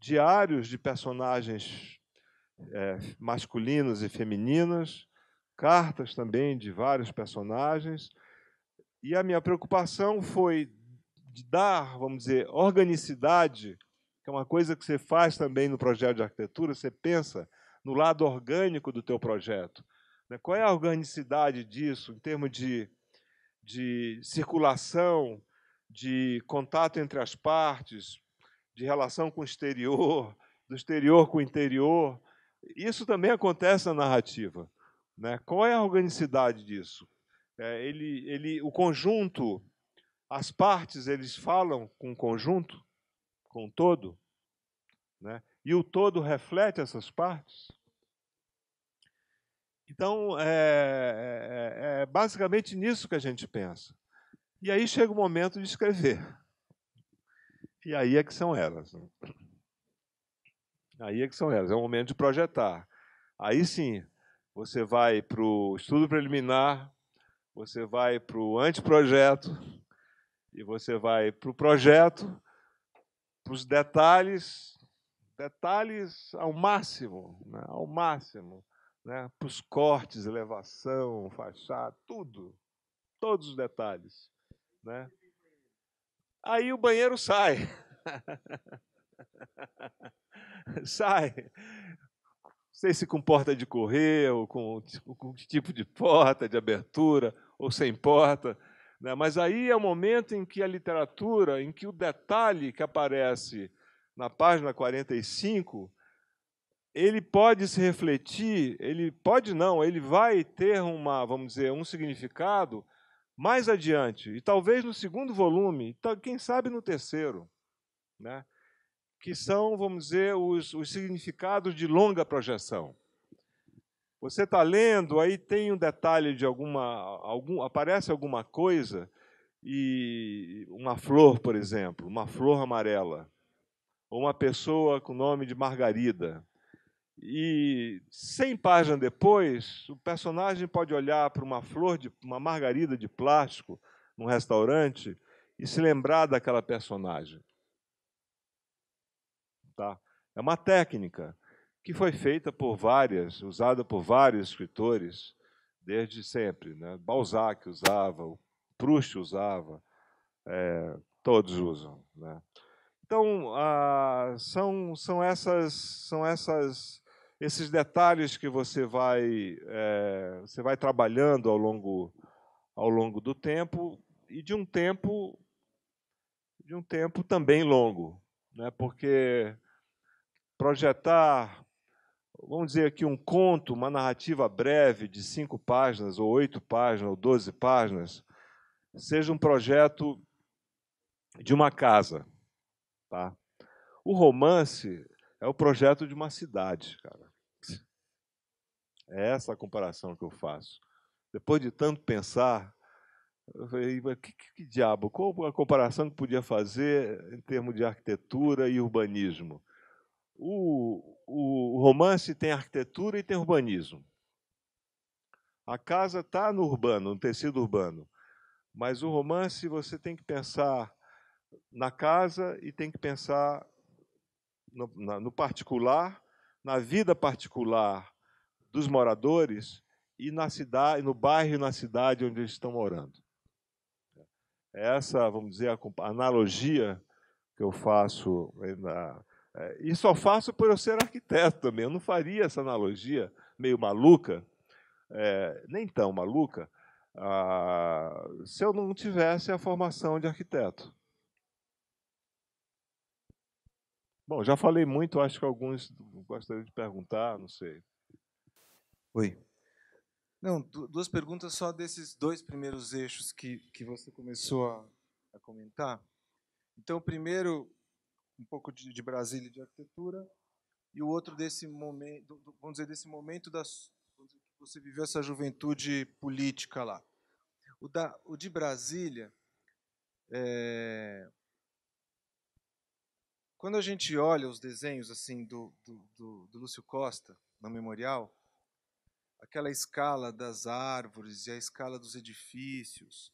Speaker 2: diários de personagens é, masculinos e femininas, cartas também de vários personagens, e a minha preocupação foi dar, vamos dizer, organicidade que é uma coisa que você faz também no projeto de arquitetura, você pensa no lado orgânico do teu projeto. Né? Qual é a organicidade disso em termos de, de circulação, de contato entre as partes, de relação com o exterior, do exterior com o interior. Isso também acontece na narrativa. Né? Qual é a organicidade disso? É, ele, ele, o conjunto, as partes, eles falam com o conjunto? com o todo, né? e o todo reflete essas partes. Então, é, é, é, é basicamente nisso que a gente pensa. E aí chega o momento de escrever. E aí é que são elas. Né? Aí é que são elas. É o momento de projetar. Aí sim, você vai para o estudo preliminar, você vai para o anteprojeto, e você vai para o projeto, para os detalhes, detalhes ao máximo, né? ao máximo, né? para os cortes, elevação, fachada, tudo, todos os detalhes. Né? Aí o banheiro sai. sai. Não sei se com porta de correr, ou com, com que tipo de porta, de abertura, ou sem porta. Né? Mas aí é o momento em que a literatura, em que o detalhe que aparece na página 45, ele pode se refletir, ele pode não, ele vai ter uma, vamos dizer, um significado mais adiante, e talvez no segundo volume, quem sabe no terceiro, né? que são, vamos dizer, os, os significados de longa projeção. Você está lendo, aí tem um detalhe de alguma. Algum, aparece alguma coisa, e uma flor, por exemplo, uma flor amarela, ou uma pessoa com o nome de Margarida. E cem páginas depois, o personagem pode olhar para uma flor de uma margarida de plástico num restaurante e se lembrar daquela personagem. Tá? É uma técnica que foi feita por várias, usada por vários escritores desde sempre. Né? Balzac usava, Proust usava, é, todos usam. Né? Então, ah, são, são, essas, são essas, esses detalhes que você vai, é, você vai trabalhando ao longo, ao longo do tempo e de um tempo de um tempo também longo, né? porque projetar vamos dizer aqui, um conto, uma narrativa breve de cinco páginas, ou oito páginas, ou doze páginas, seja um projeto de uma casa. Tá? O romance é o projeto de uma cidade, cara. É essa a comparação que eu faço. Depois de tanto pensar, eu falei, mas que, que, que diabo? Qual a comparação que podia fazer em termos de arquitetura e urbanismo? O, o romance tem arquitetura e tem urbanismo. A casa está no urbano, no tecido urbano. Mas o romance você tem que pensar na casa e tem que pensar no, na, no particular, na vida particular dos moradores e na cidade, no bairro e na cidade onde eles estão morando. Essa, vamos dizer, a analogia que eu faço eh, na, é, e só faço por eu ser arquiteto também. Eu não faria essa analogia meio maluca, é, nem tão maluca, ah, se eu não tivesse a formação de arquiteto. Bom, já falei muito, acho que alguns gostariam de perguntar, não sei.
Speaker 3: Oi. Não, duas perguntas só desses dois primeiros eixos que, que você começou a, a comentar. Então, primeiro, um pouco de, de Brasília de arquitetura, e o outro desse momento, vamos dizer, desse momento das dizer, que você viveu essa juventude política lá. O, da, o de Brasília, é, quando a gente olha os desenhos assim do, do, do, do Lúcio Costa no memorial, aquela escala das árvores e a escala dos edifícios,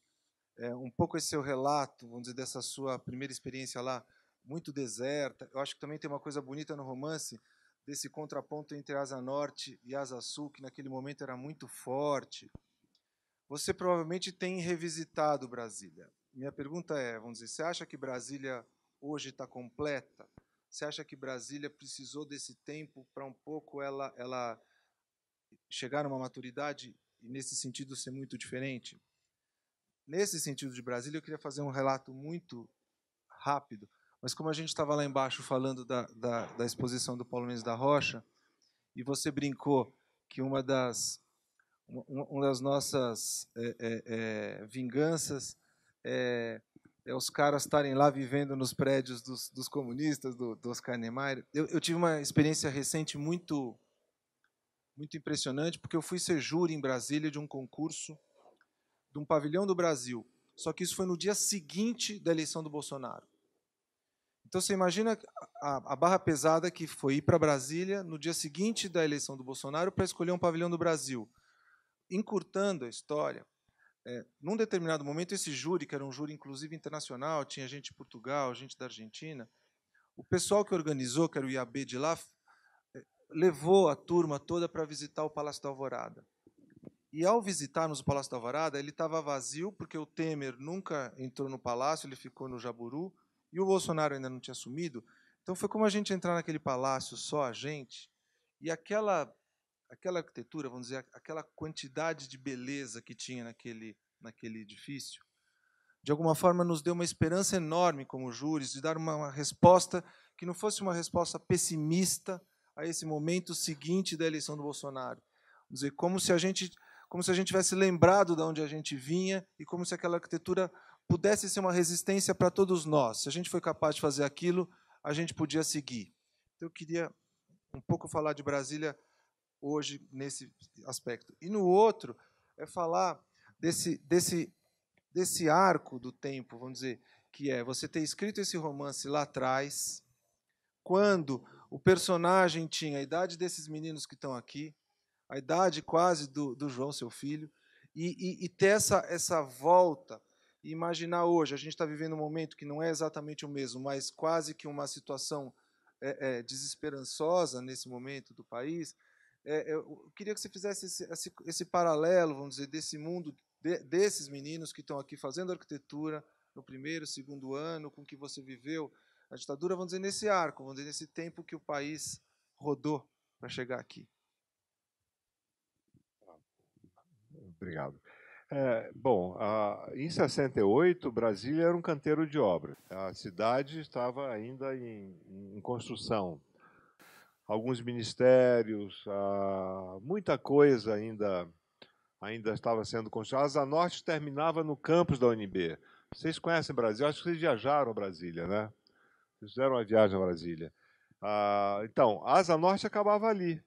Speaker 3: é, um pouco esse seu relato, vamos dizer, dessa sua primeira experiência lá, muito deserta. Eu acho que também tem uma coisa bonita no romance desse contraponto entre Asa Norte e Asa Sul, que naquele momento era muito forte. Você provavelmente tem revisitado Brasília. Minha pergunta é, vamos dizer, você acha que Brasília hoje está completa? Você acha que Brasília precisou desse tempo para um pouco ela, ela chegar numa maturidade e, nesse sentido, ser muito diferente? Nesse sentido de Brasília, eu queria fazer um relato muito rápido. Mas como a gente estava lá embaixo falando da, da, da, exposição do Paulo Mendes da Rocha, e você brincou que uma das, uma, uma das nossas é, é, é, vinganças é, é, os caras estarem lá vivendo nos prédios dos, dos comunistas, do, do Oscar Niemeyer. Eu, eu tive uma experiência recente muito, muito impressionante, porque eu fui ser júri em Brasília de um concurso de um pavilhão do Brasil. Só que isso foi no dia seguinte da eleição do Bolsonaro. Então você imagina a, a barra pesada que foi ir para Brasília no dia seguinte da eleição do Bolsonaro para escolher um pavilhão do Brasil. Encurtando a história, é, num determinado momento, esse júri, que era um júri inclusive internacional, tinha gente de Portugal, gente da Argentina, o pessoal que organizou, que era o IAB de lá, é, levou a turma toda para visitar o Palácio da Alvorada. E ao visitarmos o Palácio da Alvorada, ele estava vazio, porque o Temer nunca entrou no palácio, ele ficou no Jaburu, e o Bolsonaro ainda não tinha assumido. Então foi como a gente entrar naquele palácio só a gente e aquela aquela arquitetura, vamos dizer, aquela quantidade de beleza que tinha naquele naquele edifício, de alguma forma nos deu uma esperança enorme como júris de dar uma, uma resposta que não fosse uma resposta pessimista a esse momento seguinte da eleição do Bolsonaro. Vamos dizer, como se a gente como se a gente tivesse lembrado de onde a gente vinha e como se aquela arquitetura pudesse ser uma resistência para todos nós. Se a gente foi capaz de fazer aquilo, a gente podia seguir. Então, eu queria um pouco falar de Brasília hoje nesse aspecto. E no outro, é falar desse, desse, desse arco do tempo, vamos dizer, que é você ter escrito esse romance lá atrás, quando o personagem tinha a idade desses meninos que estão aqui, a idade quase do, do João, seu filho, e, e, e ter essa, essa volta e imaginar hoje, a gente está vivendo um momento que não é exatamente o mesmo, mas quase que uma situação é, é, desesperançosa nesse momento do país, é, é, eu queria que você fizesse esse, esse, esse paralelo, vamos dizer, desse mundo, de, desses meninos que estão aqui fazendo arquitetura no primeiro, segundo ano, com que você viveu a ditadura, vamos dizer, nesse arco, vamos dizer, nesse tempo que o país rodou para chegar aqui.
Speaker 2: Obrigado. É, bom, a, ah, em 68, Brasília era um canteiro de obras. A cidade estava ainda em, em construção. Alguns ministérios, a, ah, muita coisa ainda, ainda estava sendo construída. A Asa Norte terminava no campus da UNB. Vocês conhecem Brasília? Acho que vocês viajaram a Brasília, né? Vocês fizeram uma viagem a Brasília. Ah, então, a Asa Norte acabava ali.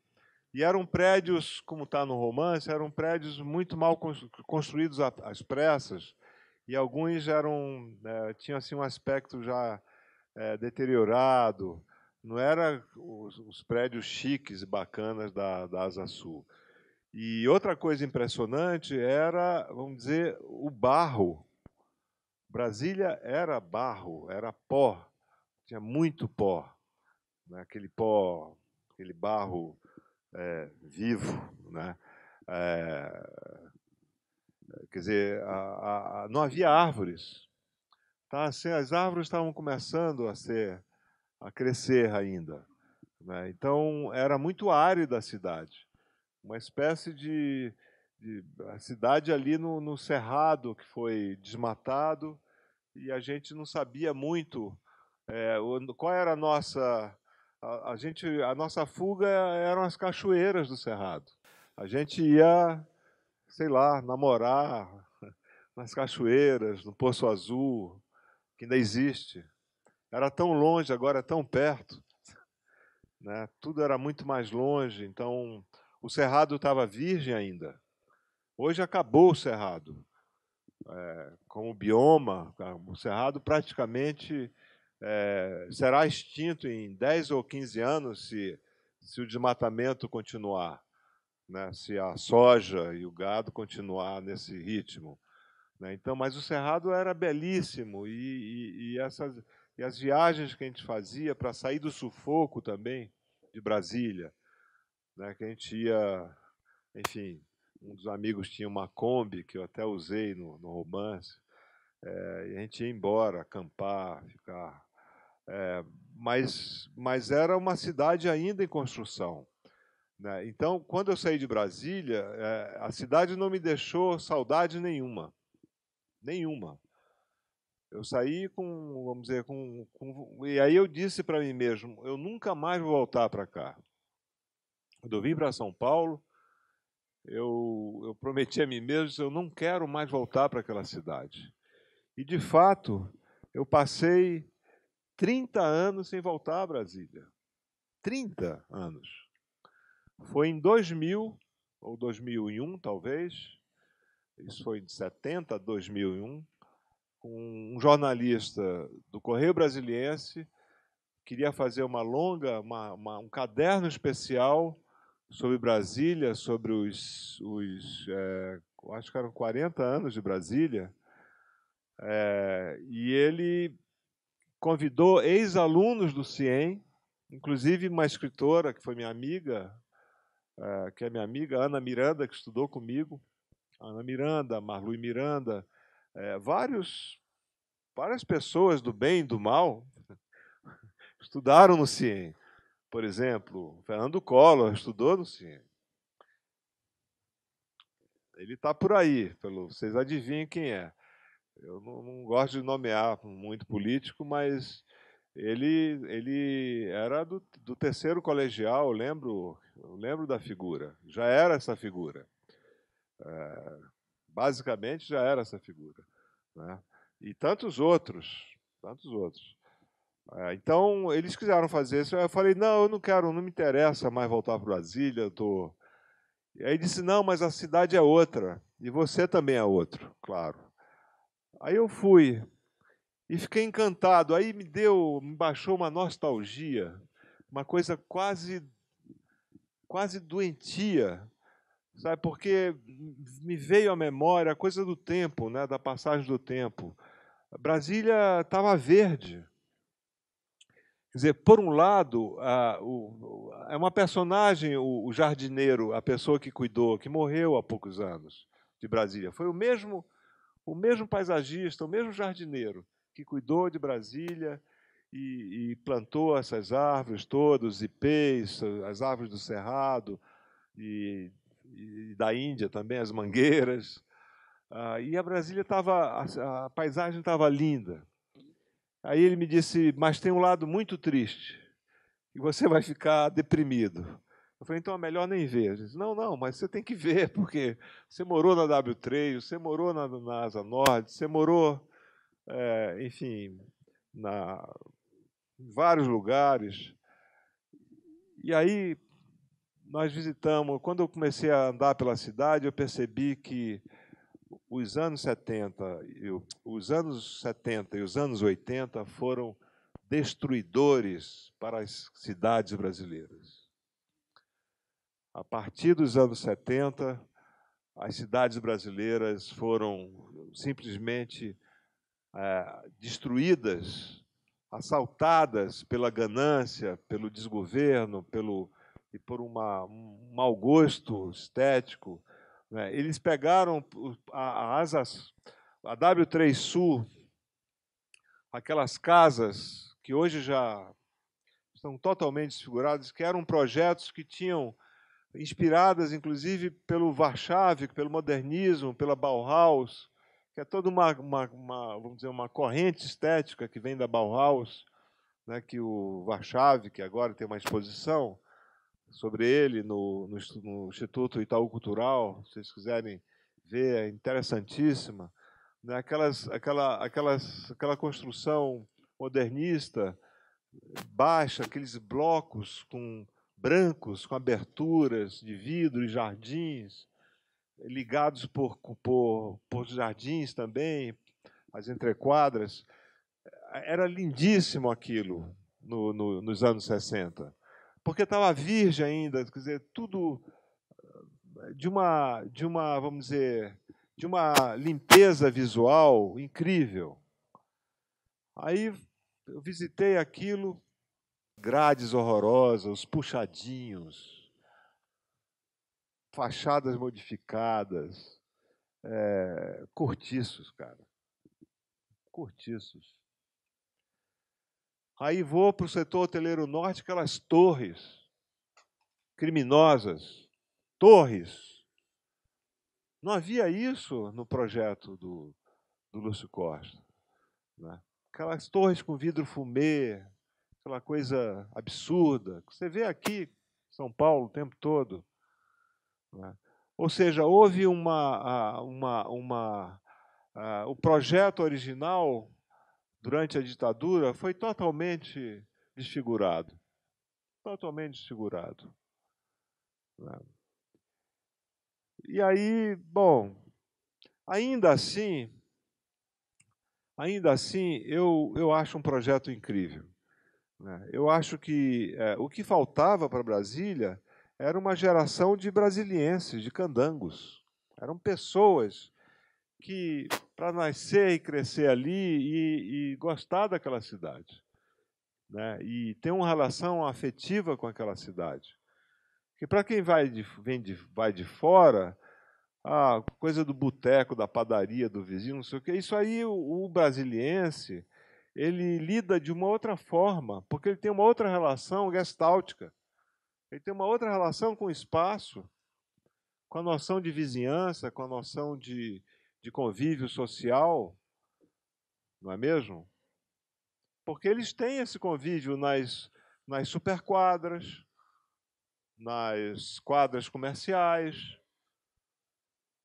Speaker 2: E eram prédios, como está no romance, eram prédios muito mal construídos às pressas, e alguns eram é, tinham assim um aspecto já é, deteriorado. Não eram os, os, prédios chiques e bacanas da, da Asa Sul. E outra coisa impressionante era, vamos dizer, o barro. Brasília era barro, era pó, tinha muito pó, né? aquele pó, aquele barro é, vivo, né? É, quer dizer, a, a, não havia árvores. Tá? Assim, as árvores estavam começando a ser a crescer ainda. Né? Então era muito árida a cidade, uma espécie de, de a cidade ali no, no cerrado que foi desmatado e a gente não sabia muito é, qual era a nossa a, a, gente, a nossa fuga eram as cachoeiras do Cerrado. A gente ia, sei lá, namorar nas cachoeiras, no Poço Azul, que ainda existe. Era tão longe, agora é tão perto. Né? Tudo era muito mais longe, então o Cerrado estava virgem ainda. Hoje acabou o Cerrado. É, com o bioma, o Cerrado praticamente é, será extinto em 10 ou 15 anos se, se o desmatamento continuar, né? se a soja e o gado continuar nesse ritmo. Né? Então, mas o cerrado era belíssimo e, e, e, essas, e as viagens que a gente fazia para sair do sufoco também de Brasília, né? que a gente ia, enfim, um dos amigos tinha uma Kombi que eu até usei no, no romance. É, e a gente ia embora, acampar, ficar é, mas, mas era uma cidade ainda em construção. Né? Então, quando eu saí de Brasília, é, a cidade não me deixou saudade nenhuma. Nenhuma. Eu saí com, vamos dizer, com. com e aí eu disse para mim mesmo: eu nunca mais vou voltar para cá. Quando eu vim para São Paulo, eu, eu prometi a mim mesmo: eu não quero mais voltar para aquela cidade. E de fato, eu passei 30 anos sem voltar a Brasília. 30 anos. Foi em 2000, ou 2001 talvez, isso foi de 70 a 2001, um jornalista do Correio Brasiliense queria fazer uma longa, uma, uma, um caderno especial sobre Brasília, sobre os, os é, acho que eram 40 anos de Brasília, é, e ele convidou ex-alunos do CIEM, inclusive uma escritora que foi minha amiga, é, que é minha amiga Ana Miranda, que estudou comigo, Ana Miranda, Marlui Miranda, é, vários, várias pessoas do bem e do mal estudaram no CIEM. Por exemplo, Fernando Collor estudou no CIEM. Ele está por aí, pelo, vocês adivinham quem é eu não, não, gosto de nomear muito político, mas ele, ele era do, do terceiro colegial, eu lembro, eu lembro da figura, já era essa figura. É, basicamente já era essa figura. Né? E tantos outros, tantos outros. É, então, eles quiseram fazer isso. Eu falei, não, eu não quero, não me interessa mais voltar para Brasília, eu tô... E aí disse, não, mas a cidade é outra, e você também é outro, claro. Aí eu fui e fiquei encantado. Aí me deu, me baixou uma nostalgia, uma coisa quase quase doentia, sabe? Porque me veio à memória a coisa do tempo, né? Da passagem do tempo. Brasília estava verde. Quer dizer, por um lado, a, o, é uma personagem, o, o, jardineiro, a pessoa que cuidou, que morreu há poucos anos de Brasília. Foi o mesmo o mesmo paisagista, o mesmo jardineiro que cuidou de Brasília e, e plantou essas árvores todas, ipês, as árvores do Cerrado e, e da Índia também, as mangueiras. Ah, e a Brasília estava, a, a paisagem estava linda. Aí ele me disse: Mas tem um lado muito triste, e você vai ficar deprimido. Eu falei, então é melhor nem ver. Ele disse, não, não, mas você tem que ver, porque você morou na W3, você morou na, na Asa Norte, você morou, é, enfim, na, em vários lugares. E aí nós visitamos, quando eu comecei a andar pela cidade, eu percebi que os anos 70, os anos 70 e os anos 80 foram destruidores para as cidades brasileiras a partir dos anos 70, as cidades brasileiras foram simplesmente é, destruídas, assaltadas pela ganância, pelo desgoverno, pelo e por uma, um mau gosto estético. Né? Eles pegaram a, a Asas, a W3 Sul, aquelas casas que hoje já estão totalmente desfiguradas, que eram projetos que tinham inspiradas inclusive pelo Warchavik, pelo modernismo, pela Bauhaus, que é toda uma, uma, uma, vamos dizer, uma corrente estética que vem da Bauhaus, né, que o Warchavik, que agora tem uma exposição sobre ele no, no, no Instituto Itaú Cultural, se vocês quiserem ver, é interessantíssima. Né, aquelas, aquela, aquelas, aquela construção modernista, baixa, aqueles blocos com brancos, com aberturas de vidro e jardins, ligados por, por, por jardins também, as entrequadras. Era lindíssimo aquilo no, no, nos anos 60, porque estava virgem ainda, quer dizer, tudo eh, de uma, de uma, vamos dizer, de uma limpeza visual incrível. Aí eu visitei aquilo, grades horrorosas, os puxadinhos, fachadas modificadas, é, cortiços, cara. Cortiços. Aí vou para o setor hoteleiro norte, aquelas torres criminosas, torres. Não havia isso no projeto do, do Lúcio Costa. Né? Aquelas torres com vidro fumê, aquela coisa absurda que você vê aqui São Paulo o tempo todo. É? Ou seja, houve uma, uma, uma uh, o projeto original durante a ditadura foi totalmente desfigurado, totalmente desfigurado. É? E aí, bom, ainda assim, ainda assim, eu, eu acho um projeto incrível. Né? Eu acho que é, o que faltava para Brasília era uma geração de brasilienses, de candangos. Eram pessoas que, para nascer e crescer ali e, e gostar daquela cidade, né? e ter uma relação afetiva com aquela cidade. Porque para quem vai de, vem de, vai de fora, a coisa do boteco, da padaria, do vizinho, não sei o quê, isso aí o, o brasiliense ele lida de uma outra forma, porque ele tem uma outra relação gestáltica. Ele tem uma outra relação com o espaço, com a noção de vizinhança, com a noção de, de convívio social, não é mesmo? Porque eles têm esse convívio nas, nas superquadras, nas quadras comerciais.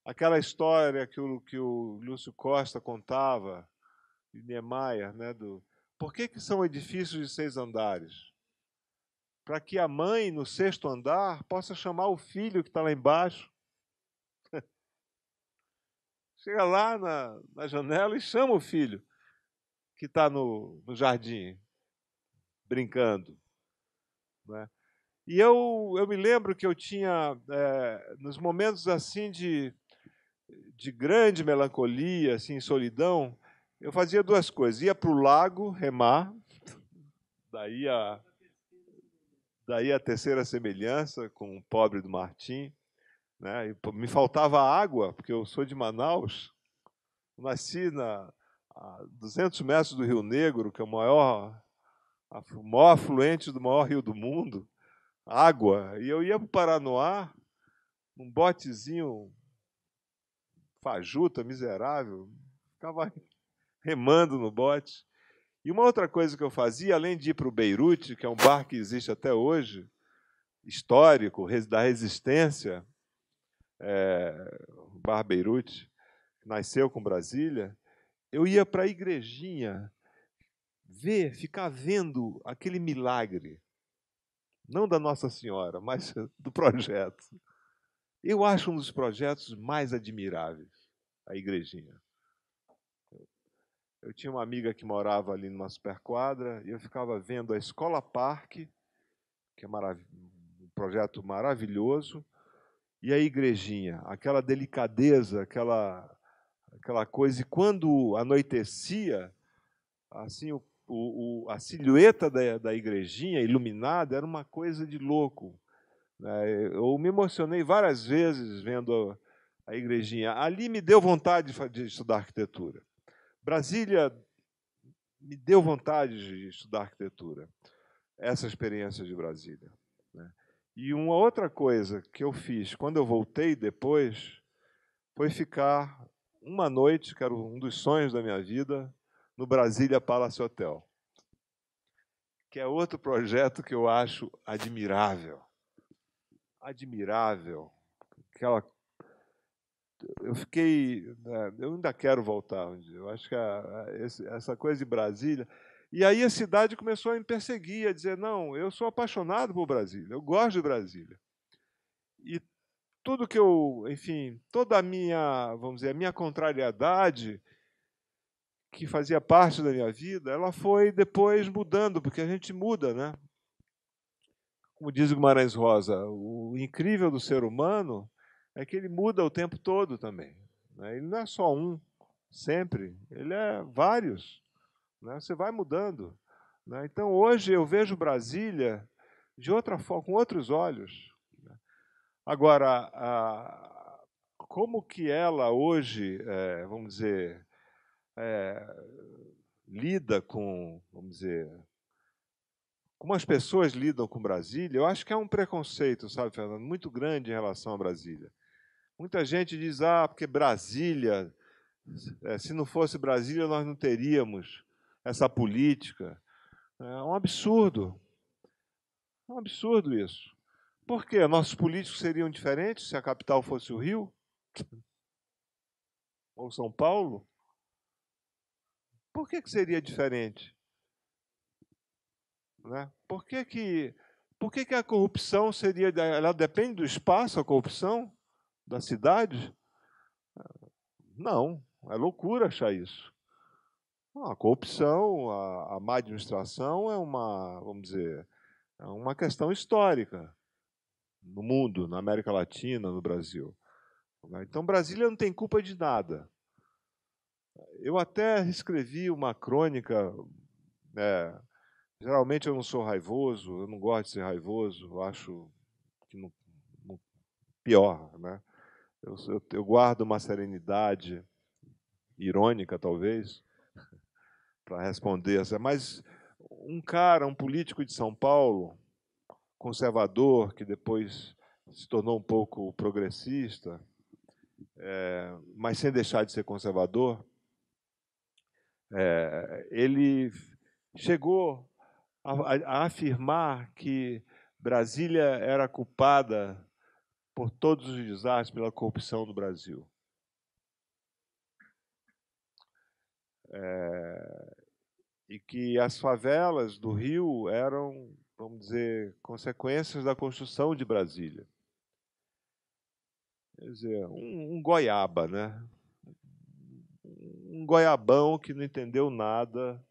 Speaker 2: Aquela história que o, que o Lúcio Costa contava e Niemeyer, né, do por que, que são edifícios de seis andares? Para que a mãe, no sexto andar, possa chamar o filho que está lá embaixo. Chega lá na, na janela e chama o filho que está no, no jardim, brincando. Né? E eu, eu me lembro que eu tinha, é, nos momentos assim de, de grande melancolia, assim, solidão, eu fazia duas coisas: ia para o lago remar, daí a, daí a terceira semelhança com o pobre do Martim. Né? Me faltava água, porque eu sou de Manaus, nasci na, a 200 metros do Rio Negro, que é o maior, o maior afluente do maior rio do mundo, água. E eu ia para o Paranoá, num botezinho fajuta, miserável, ficava remando no bote. E uma outra coisa que eu fazia, além de ir para o Beirute, que é um bar que existe até hoje, histórico, da resistência, é, bar Beirute, nasceu com Brasília, eu ia para a igrejinha ver, ficar vendo aquele milagre. Não da Nossa Senhora, mas do projeto. Eu acho um dos projetos mais admiráveis, a igrejinha. Eu tinha uma amiga que morava ali numa superquadra e eu ficava vendo a Escola Parque, que é um projeto maravilhoso, e a igrejinha, aquela delicadeza, aquela aquela coisa. E quando anoitecia, assim o, o, a silhueta da, da igrejinha iluminada era uma coisa de louco. Né? Eu me emocionei várias vezes vendo a, a igrejinha. Ali me deu vontade de, de estudar arquitetura. Brasília me deu vontade de estudar arquitetura, essa experiência de Brasília. Né? E uma outra coisa que eu fiz quando eu voltei depois foi ficar uma noite, que era um dos sonhos da minha vida, no Brasília Palace Hotel, que é outro projeto que eu acho admirável. Admirável. Aquela eu fiquei. Né, eu ainda quero voltar um dia. Eu acho que a, a, esse, essa coisa de Brasília. E aí a cidade começou a me perseguir, a dizer: não, eu sou apaixonado por Brasília, eu gosto de Brasília. E tudo que eu. Enfim, toda a minha, vamos dizer, a minha contrariedade que fazia parte da minha vida, ela foi depois mudando, porque a gente muda, né? Como diz o Guimarães Rosa, o incrível do ser humano é que ele muda o tempo todo também. Né? Ele não é só um, sempre, ele é vários. Né? Você vai mudando. Né? Então hoje eu vejo Brasília de outra forma, com outros olhos. Né? Agora, a, como que ela hoje, é, vamos dizer, é, lida com, vamos dizer, como as pessoas lidam com Brasília, eu acho que é um preconceito, sabe, Fernando, muito grande em relação a Brasília. Muita gente diz, ah, porque Brasília, é, se não fosse Brasília, nós não teríamos essa política. É um absurdo. É um absurdo isso. Por quê? Nossos políticos seriam diferentes se a capital fosse o Rio? Ou São Paulo? Por que, que seria diferente? Né? Por que, que, por que, que a corrupção seria. Ela depende do espaço, a corrupção? da cidade? Não, é loucura achar isso. A corrupção, a, a má administração é uma, vamos dizer, é uma questão histórica no mundo, na América Latina, no Brasil. Né? Então, Brasília não tem culpa de nada. Eu até escrevi uma crônica. É, geralmente eu não sou raivoso, eu não gosto de ser raivoso, acho que não, não, pior, né? Eu, eu, eu guardo uma serenidade irônica, talvez, para responder essa. Mas um cara, um político de São Paulo, conservador, que depois se tornou um pouco progressista, é, mas sem deixar de ser conservador, é, ele chegou a, a, afirmar que Brasília era culpada por todos os desastres, pela corrupção do Brasil. É, e que as favelas do Rio eram, vamos dizer, consequências da construção de Brasília. Quer dizer, um, um goiaba, né? Um goiabão que não entendeu nada,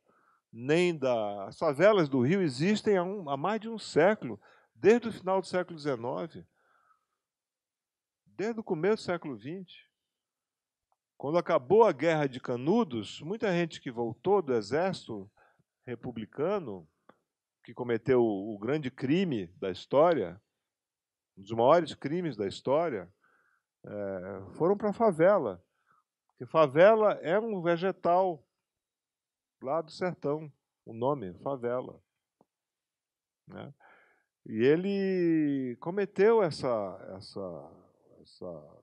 Speaker 2: nem da. As favelas do Rio existem há, um, há mais de um século, desde o final do século XIX. Desde o começo do século XX, quando acabou a guerra de Canudos, muita gente que voltou do exército republicano, que cometeu o grande crime da história, um dos maiores crimes da história, é, foram para a favela. Porque favela é um vegetal lá do sertão, o nome, favela. Né? E ele cometeu essa, essa essa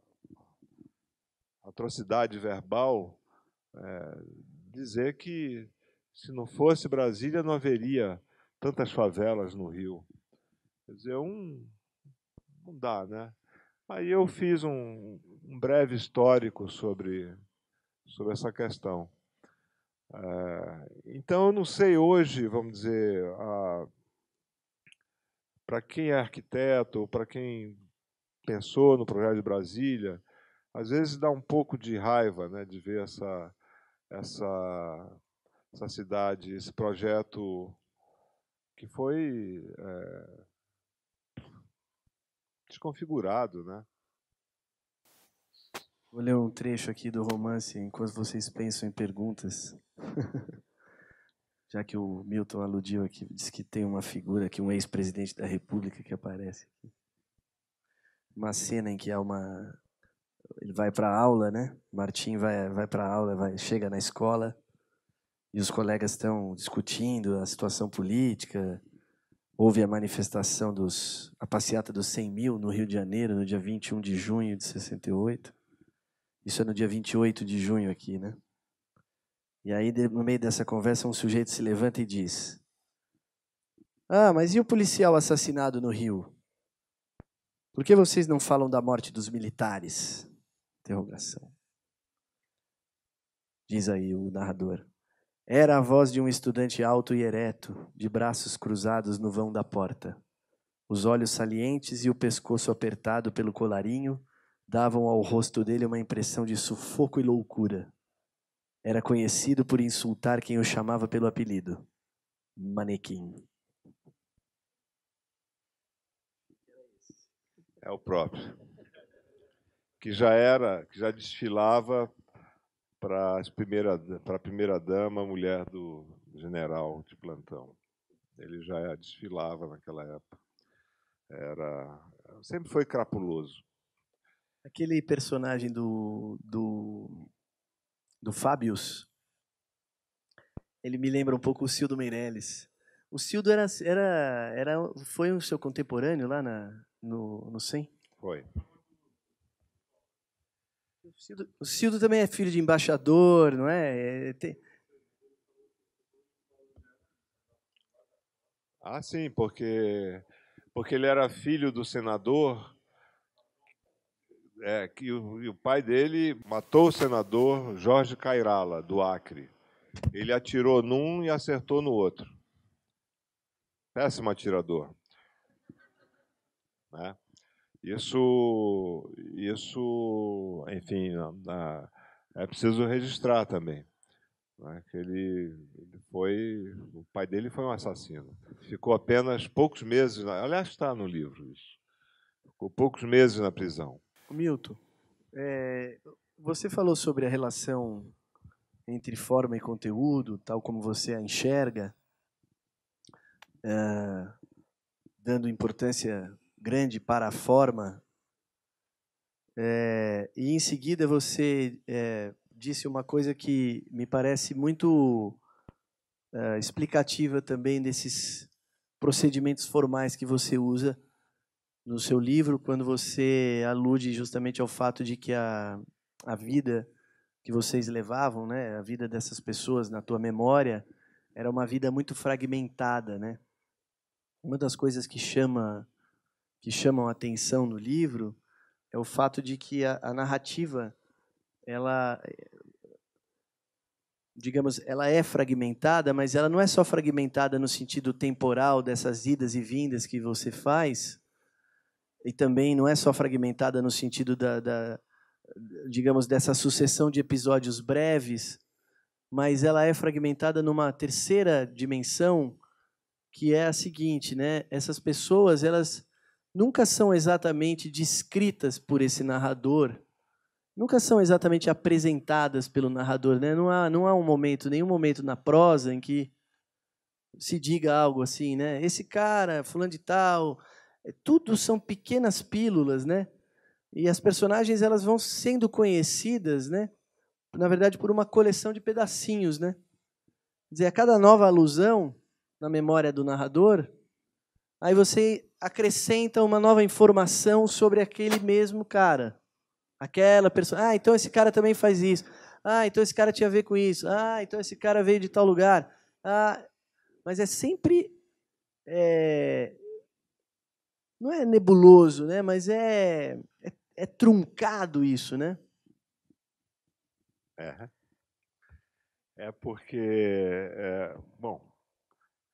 Speaker 2: atrocidade verbal, é, dizer que se não fosse Brasília não haveria tantas favelas no Rio. Quer dizer, um, não dá, né? Aí eu fiz um, um breve histórico sobre, sobre essa questão. É, então, eu não sei hoje, vamos dizer, para quem é arquiteto, para quem pensou no projeto de Brasília. Às vezes dá um pouco de raiva né, de ver essa, essa, essa cidade, esse projeto que foi é, desconfigurado, né?
Speaker 1: Vou ler um trecho aqui do romance enquanto vocês pensam em perguntas. Já que o Milton aludiu aqui, disse que tem uma figura aqui, um ex-presidente da República que aparece aqui uma cena em que é uma ele vai para aula, né? Martim vai vai para aula, vai chega na escola e os colegas estão discutindo a situação política. Houve a manifestação dos a passeata dos 100 mil no Rio de Janeiro no dia 21 de junho de 68. Isso é no dia 28 de junho aqui, né? E aí no meio dessa conversa um sujeito se levanta e diz: Ah, mas e o policial assassinado no Rio? Por que vocês não falam da morte dos militares? Interrogação. Diz aí o narrador. Era a voz de um estudante alto e ereto, de braços cruzados no vão da porta. Os olhos salientes e o pescoço apertado pelo colarinho davam ao rosto dele uma impressão de sufoco e loucura. Era conhecido por insultar quem o chamava pelo apelido: Manequim.
Speaker 2: É o próprio.
Speaker 1: Que já era,
Speaker 2: que já desfilava para primeira, a primeira dama, mulher do general de plantão. Ele já desfilava naquela época.
Speaker 1: Era, sempre foi crapuloso. Aquele personagem do, do, do Fábios, ele me lembra um pouco o Cildo Meirelles. O Cildo era, era, era, foi o seu contemporâneo lá na, no, no 100? Foi. O Cildo, o Cildo também é filho de embaixador, não é? é tem...
Speaker 2: Ah, sim, porque, porque ele era filho do senador é, que o, o, pai dele matou o senador Jorge Cairala, do Acre. Ele atirou num e acertou no outro. Péssimo atirador. Né? Isso, isso, enfim, na, na, é preciso registrar também. Né? Que ele, ele, foi, o pai dele foi um assassino. Ficou apenas poucos meses, aliás, está no livro isso. Ficou poucos meses na prisão.
Speaker 1: Milton, é, você falou sobre a relação entre forma e conteúdo, tal como você a enxerga, é, dando importância grande para a forma. É, e em seguida você é, disse uma coisa que me parece muito é, explicativa também desses procedimentos formais que você usa no seu livro, quando você alude justamente ao fato de que a, a vida que vocês levavam, né, a vida dessas pessoas na tua memória, era uma vida muito fragmentada, né? Uma das coisas que chama que chamam a atenção no livro é o fato de que a, a narrativa, ela, eh, digamos, ela é fragmentada, mas ela não é só fragmentada no sentido temporal dessas idas e vindas que você faz, e também não é só fragmentada no sentido da, da digamos, dessa sucessão de episódios breves, mas ela é fragmentada numa terceira dimensão que é a seguinte, né? Essas pessoas elas nunca são exatamente descritas por esse narrador, nunca são exatamente apresentadas pelo narrador, né? Não há, não há um momento, nenhum momento na prosa em que se diga algo assim, né? Esse cara, fulano de tal, é, tudo são pequenas pílulas, né? E as personagens elas vão sendo conhecidas, né? Na verdade, por uma coleção de pedacinhos, né? Quer dizer, a cada nova alusão na memória do narrador, aí você acrescenta uma nova informação sobre aquele mesmo cara. Aquela pessoa. Ah, então esse cara também faz isso. Ah, então esse cara tinha a ver com isso. Ah, então esse cara veio de tal lugar. Ah, mas é sempre. É, não é nebuloso, né? mas é, é, é truncado isso, né?
Speaker 2: É. É porque. É, bom,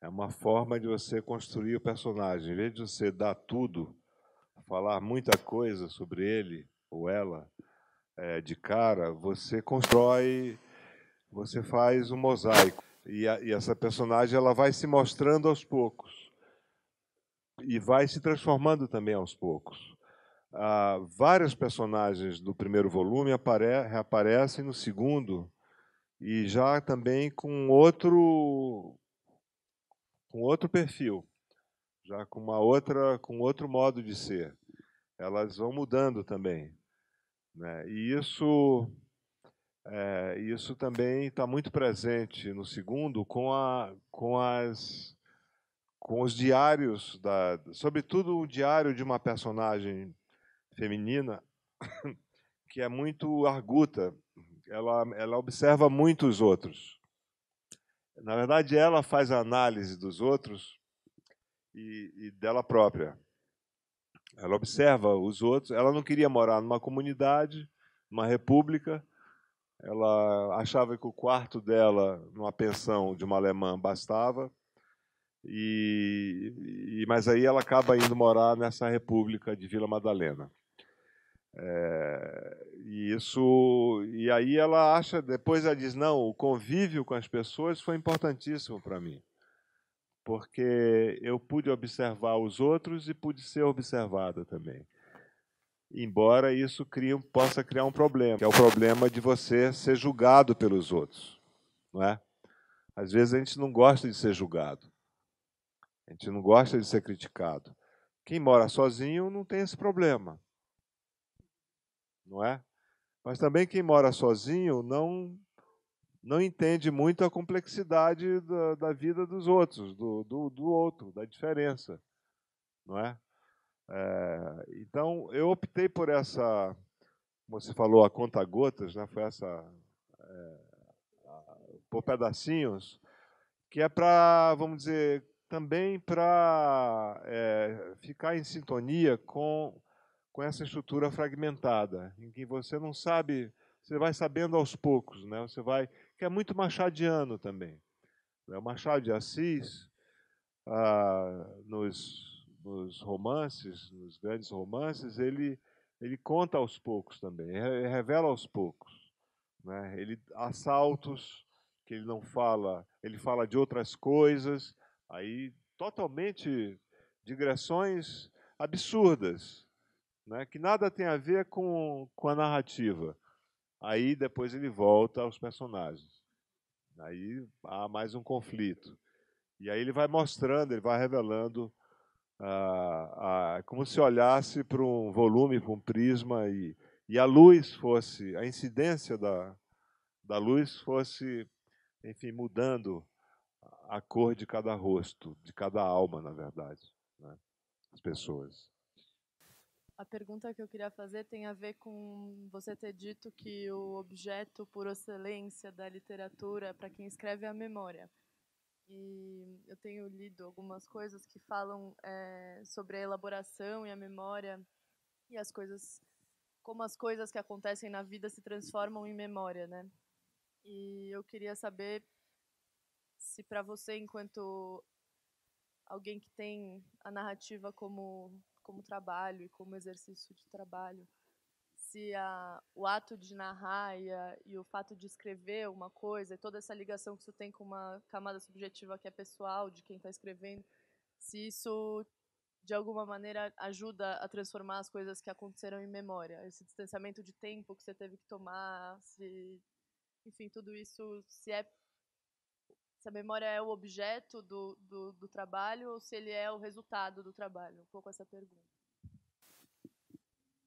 Speaker 2: é uma forma de você construir o personagem. Em vez de você dar tudo, falar muita coisa sobre ele ou ela é, de cara, você constrói, você faz um mosaico. E, a, e essa personagem ela vai se mostrando aos poucos e vai se transformando também aos poucos. Ah, personagens do primeiro volume apare reaparecem no segundo e já também com outro com outro perfil, já com uma outra, com outro modo de ser. Elas vão mudando também, né? E isso, é, isso também está muito presente no segundo com a, com as com os diários da, sobretudo o diário de uma personagem feminina que é muito arguta. Ela, ela observa muito os outros. Na verdade, ela faz a análise dos outros e, e dela própria. Ela observa os outros. Ela não queria morar numa comunidade, numa república. Ela achava que o quarto dela, numa pensão de uma alemã, bastava. E, e, mas aí ela acaba indo morar nessa república de Vila Madalena. É, e isso e aí ela acha depois ela diz não o convívio com as pessoas foi importantíssimo para mim porque eu pude observar os outros e pude ser observada também embora isso crie, possa criar um problema que é o problema de você ser julgado pelos outros não é às vezes a gente não gosta de ser julgado a gente não gosta de ser criticado quem mora sozinho não tem esse problema não é? Mas também quem mora sozinho não não entende muito a complexidade da, da vida dos outros, do, do, do, outro, da diferença, não é? é? Então eu optei por essa, como você falou, a conta gotas, né? Foi essa é, por pedacinhos, que é para, vamos dizer, também para é, eh, ficar em sintonia com com essa estrutura fragmentada, em que você não sabe, você vai sabendo aos poucos, né? Você vai, que é muito machadiano também. Né? O Machado de Assis, ah, nos, nos romances, nos grandes romances, ele ele conta aos poucos também, ele revela aos poucos, né? Ele assaltos que ele não fala, ele fala de outras coisas, aí totalmente digressões absurdas, né, que nada tem a ver com, com a narrativa. Aí depois ele volta aos personagens. Aí há mais um conflito. E aí ele vai mostrando, ele vai revelando, ah, ah, como se olhasse para um volume, para um prisma, e, e a luz fosse, a incidência da, da luz fosse, enfim, mudando a cor de cada rosto, de cada alma, na verdade, né? as pessoas.
Speaker 4: A pergunta que eu queria fazer tem a ver com você ter dito que o objeto por excelência da literatura para quem escreve é a memória. E eu tenho lido algumas coisas que falam é, sobre a elaboração e a memória e as coisas, como as coisas que acontecem na vida se transformam em memória, né? E eu queria saber se para você, enquanto alguém que tem a narrativa como como trabalho e como exercício de trabalho. Se a, o ato de narrar e, a, e o fato de escrever uma coisa, e toda essa ligação que isso tem com uma camada subjetiva que é pessoal de quem está escrevendo, se isso de alguma maneira ajuda a transformar as coisas que aconteceram em memória, esse distanciamento de tempo que você teve que tomar, se enfim, tudo isso se é se a memória é o objeto do, do, do trabalho ou se ele é o resultado do trabalho. Um pouco essa pergunta.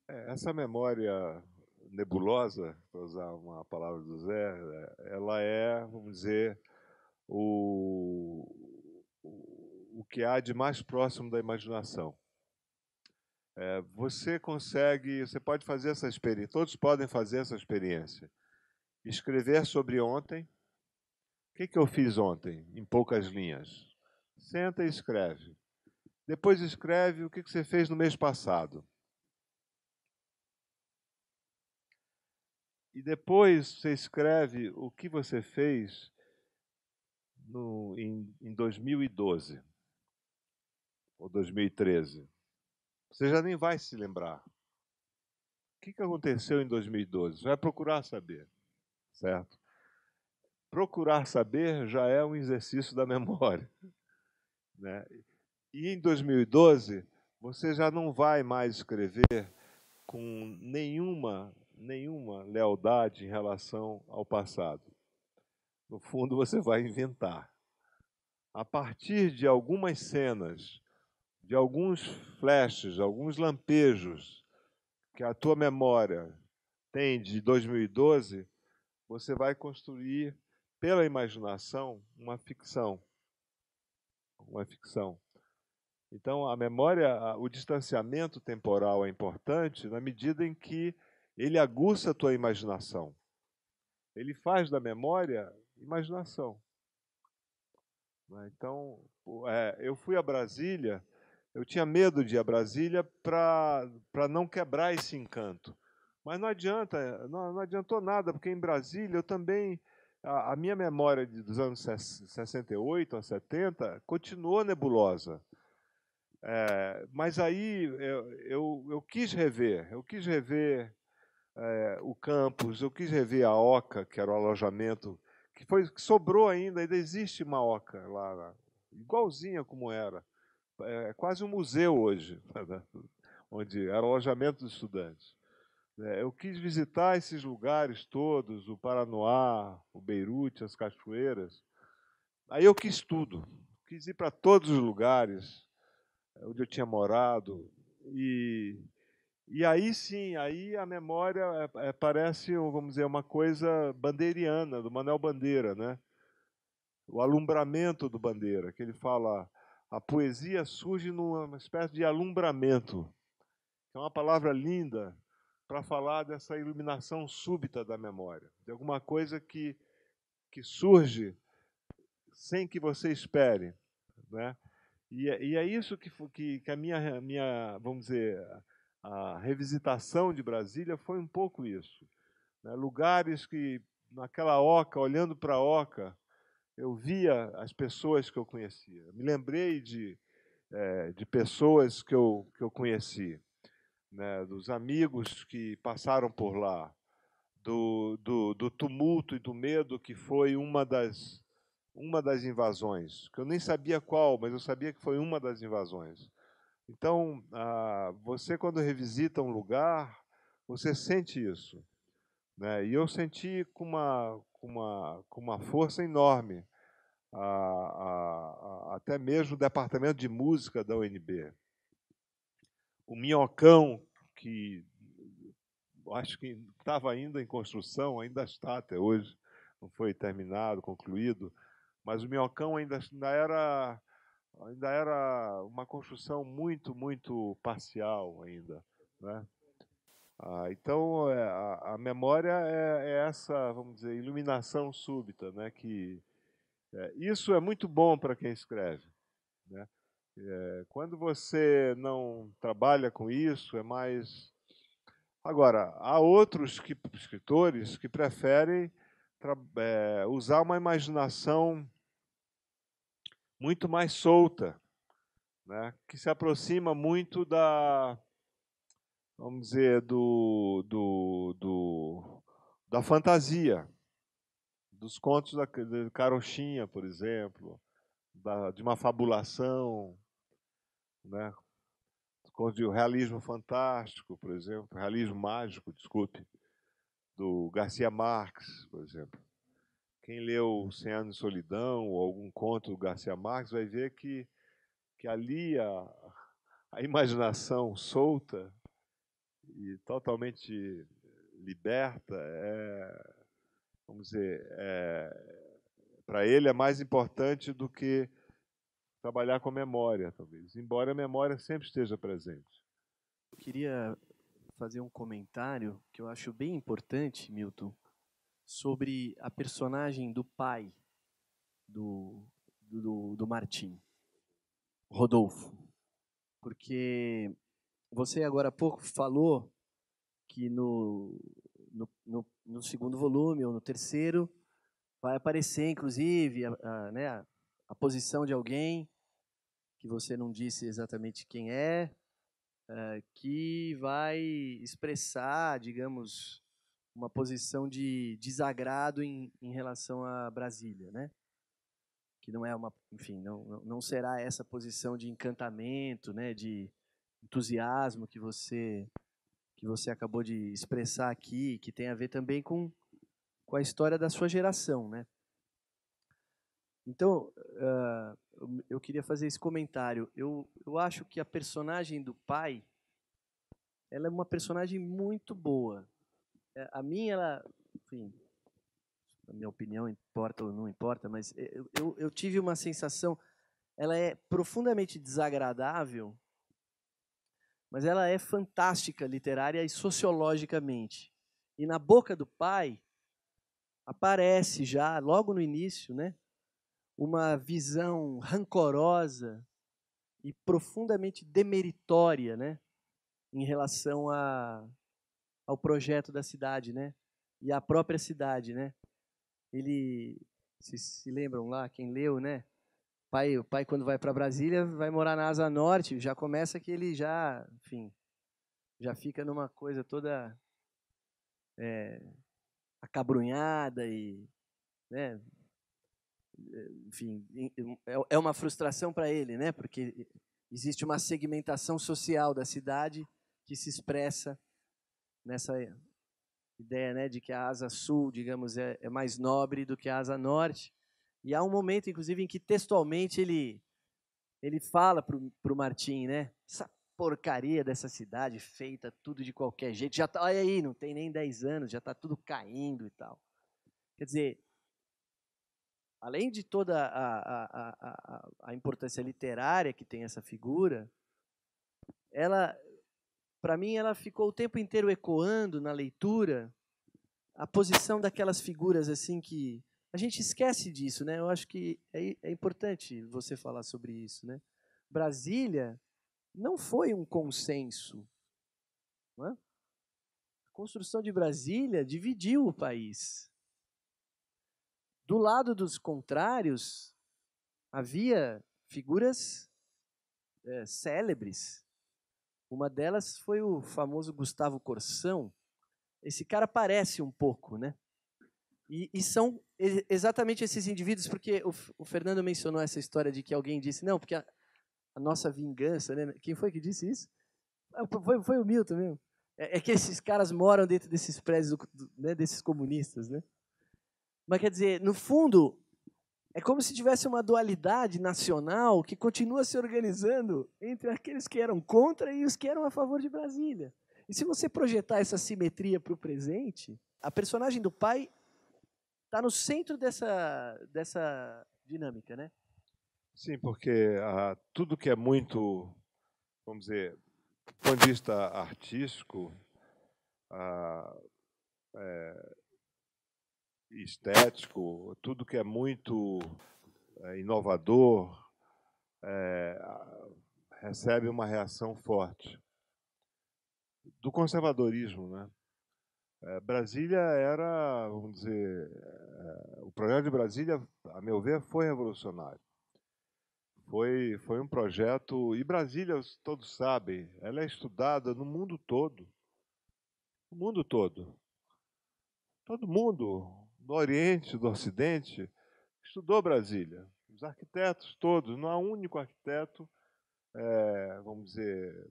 Speaker 2: É, essa memória nebulosa, para usar uma palavra do Zé, é, ela é, vamos dizer, o, o que há de mais próximo da imaginação. É, você consegue, você pode fazer essa experiência, todos podem fazer essa experiência. Escrever sobre ontem, que, que eu fiz ontem, em poucas linhas? Senta e escreve. Depois escreve o que, que você fez no mês passado. E depois você escreve o que você fez no, em, em 2012 ou 2013. Você já nem vai se lembrar. O que aconteceu em 2012? Você vai procurar saber, certo? procurar saber já é um exercício da memória. Né? E em 2012, você já não vai mais escrever com nenhuma, nenhuma lealdade em relação ao passado. No fundo, você vai inventar. A partir de algumas cenas, de alguns flashes, alguns lampejos que a tua memória tem de 2012, você vai construir pela imaginação uma ficção. Uma ficção. Então, a memória, o distanciamento temporal é importante na medida em que ele aguça a tua imaginação. Ele faz da memória imaginação. Né, então, é, eu fui a Brasília, eu tinha medo de ir a Brasília para não quebrar esse encanto. Mas não adianta, não, não adiantou nada, porque em Brasília eu também a, a minha memória de, dos anos 68 a 70 continuou nebulosa. É, mas aí eu, eu, eu, quis rever, eu quis rever é, o campus, eu quis rever a Oca, que era o alojamento, que, foi, que sobrou ainda, ainda existe uma Oca lá, lá igualzinha como era. É, é quase um museu hoje, onde era o alojamento dos estudantes. É, eu quis visitar esses lugares todos, o Paranoá, o Beirute, as cachoeiras. Aí eu quis tudo, quis ir para todos os lugares é, onde eu tinha morado. E, e aí sim, aí a memória é, é, parece, vamos dizer, uma coisa bandeiriana, do Manuel Bandeira, né? O alumbramento do Bandeira, que ele fala, a poesia surge numa espécie de alumbramento. É uma palavra linda, para falar dessa iluminação súbita da memória, de alguma coisa que, que surge sem que você espere. Né? E, é, e é isso que, que, que a minha, minha, vamos dizer, a revisitação de Brasília foi um pouco isso. Né? Lugares que, naquela oca, olhando para a oca, eu via as pessoas que eu conhecia. Me lembrei de, é, de pessoas que eu, que eu conheci né, dos amigos que passaram por lá, do, do, do, tumulto e do medo que foi uma das, uma das invasões, que eu nem sabia qual, mas eu sabia que foi uma das invasões. Então, ah, você, quando revisita um lugar, você sente isso. Né? E eu senti com uma, com uma, com uma força enorme, ah, ah, ah até mesmo o departamento de música da UNB o minhocão que acho que estava ainda em construção, ainda está até hoje, não foi terminado, concluído, mas o minhocão ainda, ainda era ainda era uma construção muito muito parcial ainda, né? Ah, então é, a, a memória é, é, essa, vamos dizer, iluminação súbita, né? Que é, isso é muito bom para quem escreve, né? É, quando você não trabalha com isso, é mais. Agora, há outros que, escritores que preferem é, usar uma imaginação muito mais solta, né, que se aproxima muito da, vamos dizer, do, do, do da fantasia, dos contos da, da Carochinha, por exemplo, da, de uma fabulação, né? o realismo fantástico, por exemplo, realismo mágico, desculpe, do Garcia Marques, por exemplo. Quem leu Cem Anos de Solidão ou algum conto do Garcia Marques vai ver que, que ali a, a imaginação solta e totalmente liberta é, vamos dizer, é, para ele é mais importante do que trabalhar com a memória, talvez, embora a memória sempre esteja presente.
Speaker 1: Eu queria fazer um comentário que eu acho bem importante, Milton, sobre a personagem do pai do, do, do Martim, Rodolfo. Porque você agora há pouco falou que no, no, no, no segundo volume ou no terceiro vai aparecer, inclusive, a, a, né, a posição de alguém que você não disse exatamente quem é, uh, que vai expressar, digamos, uma posição de desagrado em, em relação a Brasília, né? Que não é uma, enfim, não, não será essa posição de encantamento, né, de entusiasmo que você que você acabou de expressar aqui, que tem a ver também com com a história da sua geração, né? Então, uh, eu, eu queria fazer esse comentário. Eu, eu acho que a personagem do pai, ela é uma personagem muito boa. É, a minha, ela, enfim, a minha opinião importa ou não importa, mas eu, eu, eu tive uma sensação, ela é profundamente desagradável, mas ela é fantástica literária e sociologicamente. E na boca do pai aparece já logo no início, né? uma visão rancorosa e profundamente demeritória, né, em relação a, ao projeto da cidade, né, e à própria cidade, né. Ele, vocês se lembram lá, quem leu, né, pai, o pai quando vai para Brasília vai morar na Asa Norte, já começa que ele já, enfim, já fica numa coisa toda é, acabrunhada e, né, enfim, é, é uma frustração para ele, né? Porque existe uma segmentação social da cidade que se expressa nessa ideia, né, de que a asa sul, digamos, é, é mais nobre do que a asa norte. E há um momento, inclusive, em que textualmente ele ele fala para o Martim, né? Essa porcaria dessa cidade feita tudo de qualquer jeito. Já tá, olha aí, não tem nem 10 anos, já está tudo caindo e tal. Quer dizer, além de toda a, a, a, a importância literária que tem essa figura, ela, para mim, ela ficou o tempo inteiro ecoando na leitura a posição daquelas figuras assim que a gente esquece disso, né? Eu acho que é, é importante você falar sobre isso, né? Brasília não foi um consenso. Não é? A construção de Brasília dividiu o país. Do lado dos contrários, havia figuras é, célebres. Uma delas foi o famoso Gustavo Corsão. Esse cara parece um pouco, né? E, e são exatamente esses indivíduos, porque o, o, Fernando mencionou essa história de que alguém disse, não, porque a, a nossa vingança, né? Quem foi que disse isso? Ah, foi, foi o Milton mesmo. É, é que esses caras moram dentro desses prédios, né, desses comunistas, né? Mas quer dizer, no fundo, é como se tivesse uma dualidade nacional que continua se organizando entre aqueles que eram contra e os que eram a favor de Brasília. E se você projetar essa simetria para o presente, a personagem do pai está no centro dessa, dessa dinâmica, né?
Speaker 2: Sim, porque ah, tudo que é muito, vamos dizer, do ponto de vista artístico, a ah, é, estético, tudo que é muito eh, inovador, é, recebe uma reação forte. Do conservadorismo, né? Eh, Brasília era, vamos dizer, o projeto de Brasília, a meu ver, foi revolucionário. Foi, foi um projeto, e Brasília, todos sabem, ela é estudada no mundo todo. No mundo todo. Todo mundo, do Oriente, do Ocidente, estudou Brasília. Os arquitetos todos, não há um único arquiteto, é, vamos dizer,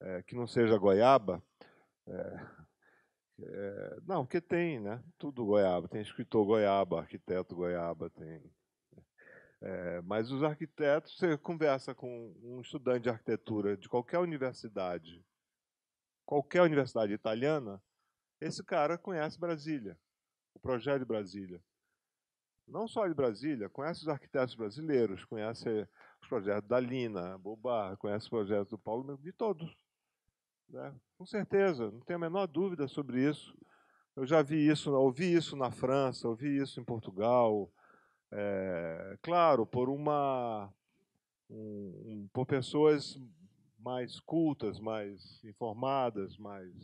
Speaker 2: é, que não seja Goiaba. É, é não, porque tem, né? Tudo Goiaba. Tem escritor Goiaba, arquiteto Goiaba, tem. É, mas os arquitetos, você conversa com um estudante de arquitetura de qualquer universidade, qualquer universidade italiana, esse cara conhece Brasília projeto de Brasília. Não só de Brasília, conhece os arquitetos brasileiros, conhece os projetos da Lina, Bobar, conhece os projetos do Paulo, de todos. Né? Com certeza, não tenho a menor dúvida sobre isso. Eu já vi isso, ouvi isso na França, ouvi isso em Portugal. É, claro, por uma um, um, por pessoas mais cultas, mais informadas, mais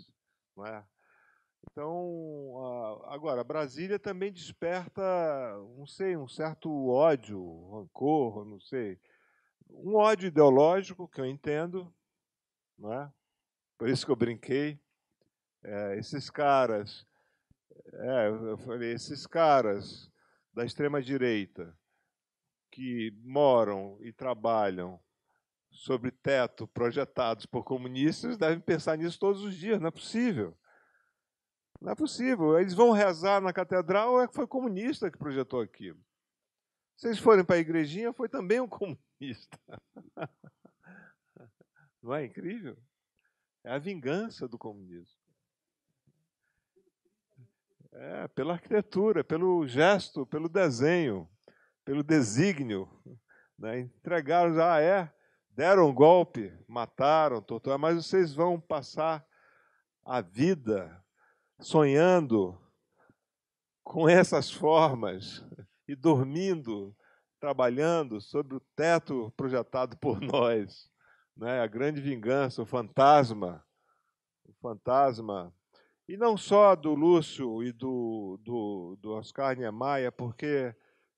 Speaker 2: não é? Então, ah, agora, Brasília também desperta, não sei, um certo ódio, rancor, não sei. Um ódio ideológico, que eu entendo, não é? por isso que eu brinquei. É, esses caras, é, eu falei, esses caras da extrema-direita que moram e trabalham sobre teto projetados por comunistas devem pensar nisso todos os dias, não é possível. Não é possível. Eles vão rezar na catedral, é que foi comunista que projetou aquilo. Se eles forem para a igrejinha, foi também um comunista. Não é incrível? É a vingança do comunismo. É, pela arquitetura, pelo gesto, pelo desenho, pelo desígnio. Né? Entregaram, já ah, é, deram um golpe, mataram, torturaram, mas vocês vão passar a vida sonhando com essas formas e dormindo, trabalhando sobre o teto projetado por nós. Né? A grande vingança, o fantasma. O fantasma. E não só do Lúcio e do, do, do Oscar Niemeyer, porque,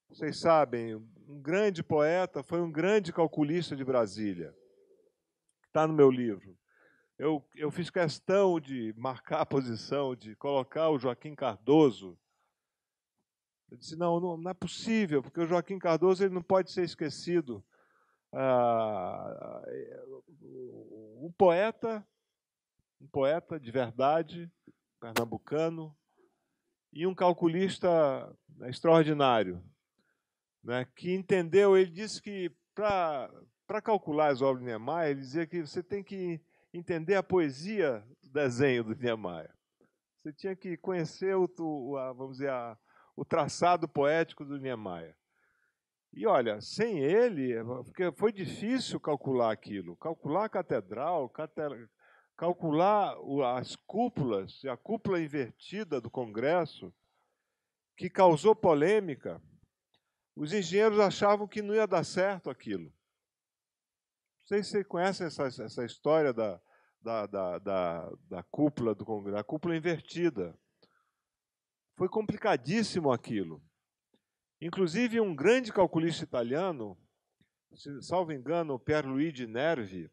Speaker 2: vocês sabem, um grande poeta foi um grande calculista de Brasília. Está no meu livro. Eu, eu fiz questão de marcar a posição, de colocar o Joaquim Cardoso. Eu disse, não, não, não é possível, porque o Joaquim Cardoso ele não pode ser esquecido. Ah, um poeta, um poeta de verdade, pernambucano, e um calculista né, extraordinário, né, que entendeu, ele disse que para calcular as obras de Niemeyer, ele dizia que você tem que entender a poesia do desenho do Niemeyer. Você tinha que conhecer o, o a, vamos dizer, a, o traçado poético do Niemeyer. E olha, sem ele, porque foi difícil calcular aquilo. Calcular a catedral, calcular as cúpulas, a cúpula invertida do Congresso, que causou polêmica. Os engenheiros achavam que não ia dar certo aquilo. Não sei se vocês conhecem essa, essa história da, da, da, da, da cúpula do Congresso, a cúpula invertida. Foi complicadíssimo aquilo. Inclusive, um grande calculista italiano, salvo engano, Pierluigi Nervi,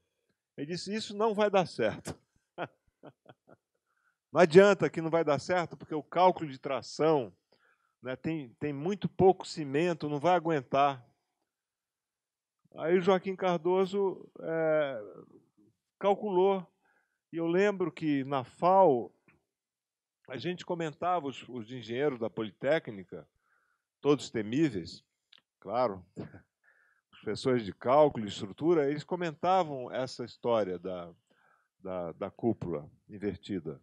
Speaker 2: ele disse: Isso não vai dar certo. não adianta que não vai dar certo, porque o cálculo de tração né, tem, tem muito pouco cimento, não vai aguentar. Aí Joaquim Cardoso é, calculou e eu lembro que na FAO, a gente comentava, os, os engenheiros da Politécnica, todos temíveis, claro, professores de cálculo e estrutura, eles comentavam essa história da, da, da cúpula invertida,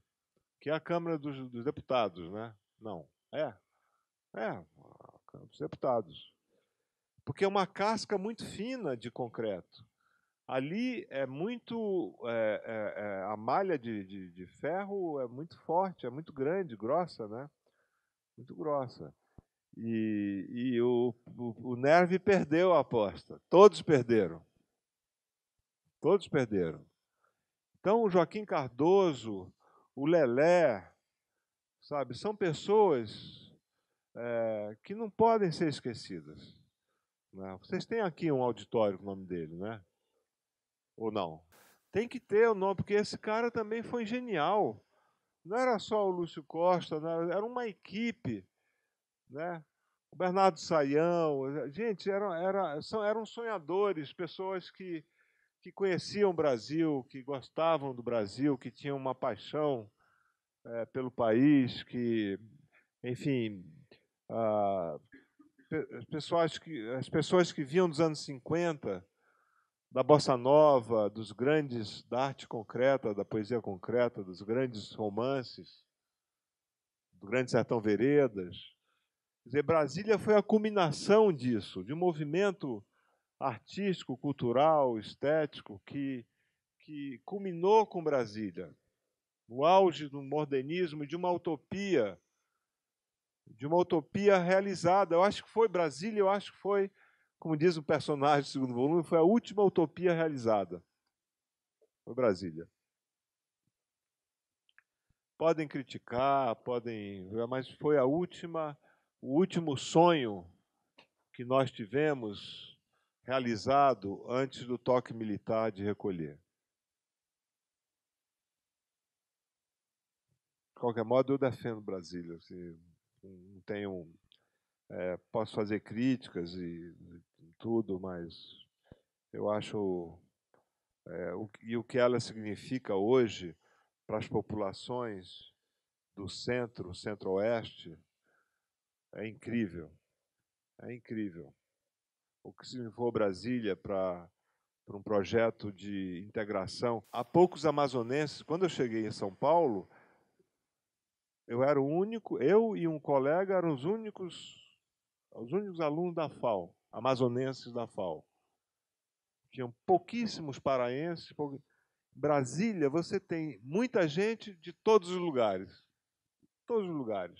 Speaker 2: que é a Câmara dos, dos Deputados, né? Não, é. É, a Câmara dos Deputados. Porque é uma casca muito fina de concreto ali é muito é, é, a malha de, de, de, ferro é muito forte, é muito grande, grossa, né? Muito grossa. E, e o, o, o Nerve perdeu a aposta. Todos perderam. Todos perderam. Então o Joaquim Cardoso, o Lelé, sabe, são pessoas é, que não podem ser esquecidas. Né? Vocês têm aqui um auditório com o nome dele, né? ou não? Tem que ter o nome, porque esse cara também foi genial. Não era só o Lúcio Costa, era, era uma equipe, né? O Bernardo Saião, gente, eram, era, são, eram sonhadores, pessoas que, que conheciam o Brasil, que gostavam do Brasil, que tinham uma paixão é, pelo país, que, enfim, ah, pessoas que, as pessoas que vinham dos anos 50 da bossa nova, dos grandes da arte concreta, da poesia concreta, dos grandes romances, do Grande Sertão Veredas. Quer dizer, Brasília foi a culminação disso, de um movimento artístico, cultural, estético que que culminou com Brasília, no auge do modernismo e de uma utopia, de uma utopia realizada. Eu acho que foi Brasília, eu acho que foi como diz o personagem do segundo volume, foi a última utopia realizada. Foi Brasília. Podem criticar, podem, mas foi a última, o último sonho que nós tivemos realizado antes do toque militar de recolher. De qualquer modo, eu defendo Brasília. Se assim, tenho, é, posso fazer críticas e tudo, mas eu acho. É, o, e o que ela significa hoje para as populações do centro, centro-oeste, é incrível. É incrível. O que se for Brasília para para um projeto de integração. Há poucos amazonenses, quando eu cheguei em São Paulo, eu era o único, eu e um colega eram os únicos, os únicos alunos da FAO amazonenses da FAO. Tinham pouquíssimos paraenses. Brasília, você tem muita gente de todos os lugares. Todos os lugares.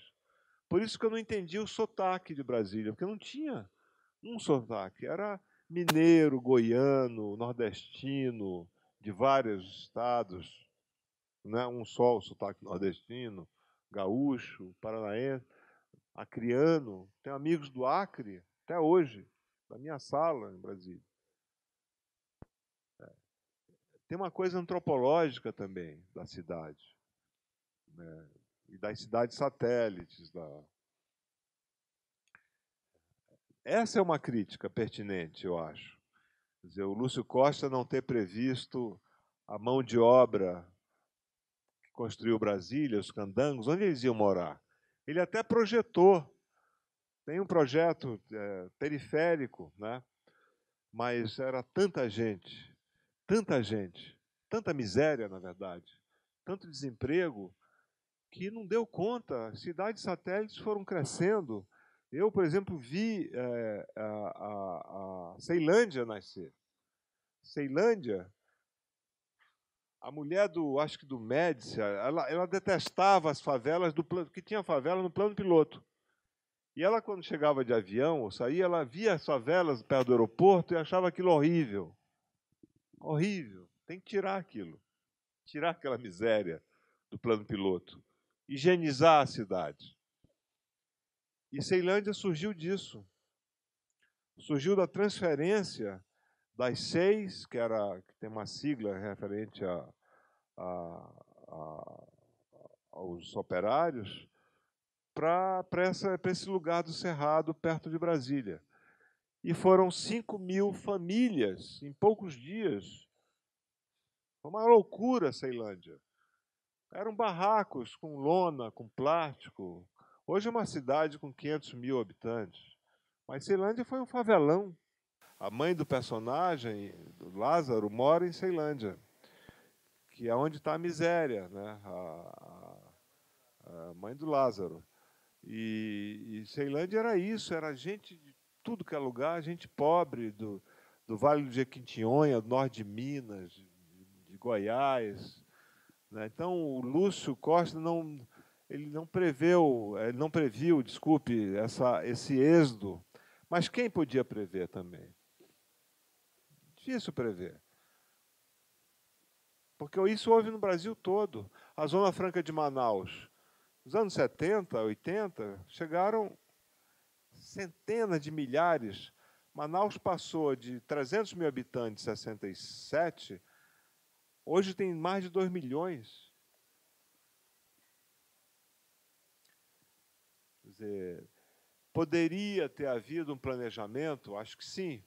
Speaker 2: Por isso que eu não entendi o sotaque de Brasília, porque não tinha um sotaque. Era mineiro, goiano, nordestino, de vários estados. Né? Um só, o sotaque nordestino, gaúcho, paranaense, acriano. Tenho amigos do Acre até hoje da minha sala em Brasília. É. Tem uma coisa antropológica também da cidade, né? e das cidades satélites. Da... Essa é uma crítica pertinente, eu acho. Quer dizer, o Lúcio Costa não ter previsto a mão de obra que construiu Brasília, os candangos, onde eles iam morar. Ele até projetou um projeto é, periférico, né? mas era tanta gente, tanta gente, tanta miséria, na verdade, tanto desemprego, que não deu conta. Cidades satélites foram crescendo. Eu, por exemplo, vi é, a, a, a Ceilândia nascer. Ceilândia, a mulher do, acho que do Médici, ela, ela detestava as favelas, do que tinha favela no plano piloto. E ela, quando chegava de avião ou saía, ela via as favelas perto do aeroporto e achava aquilo horrível. Horrível. Tem que tirar aquilo. Tirar aquela miséria do plano piloto. Higienizar a cidade. E Ceilândia surgiu disso. Surgiu da transferência das seis, que era que tem uma sigla referente a, a, a, aos operários, para esse lugar do Cerrado, perto de Brasília. E foram 5 mil famílias em poucos dias. Foi uma loucura a Ceilândia. Eram barracos com lona, com plástico. Hoje é uma cidade com 500 mil habitantes. Mas Ceilândia foi um favelão. A mãe do personagem, do Lázaro, mora em Ceilândia, que é onde está a miséria, né? A, a, a mãe do Lázaro. E, e Ceilândia era isso, era gente de tudo que é lugar, gente pobre do, do Vale do Jequitinhonha, do norte de Minas, de, de Goiás. Né? Então o Lúcio Costa não ele não preveu, ele não previu, desculpe, essa, esse êxodo. Mas quem podia prever também? Difícil prever. Porque isso houve no Brasil todo. A Zona Franca de Manaus nos anos 70, 80, chegaram centenas de milhares. Manaus passou de 300 mil habitantes em 67, hoje tem mais de 2 milhões. Quer dizer, poderia ter havido um planejamento? Acho que sim.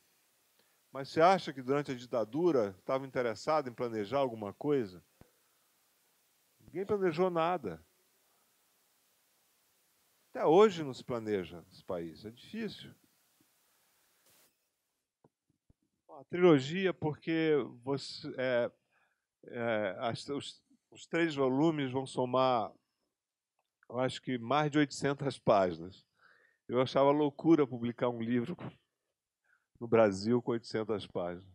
Speaker 2: Mas você acha que durante a ditadura estava interessado em planejar alguma coisa? Ninguém planejou nada. Até hoje nos planeja os países, é difícil. A trilogia, porque você, é, é, as, os, os três volumes vão somar, eu acho que mais de 800 páginas. Eu achava loucura publicar um livro no Brasil com 800 páginas.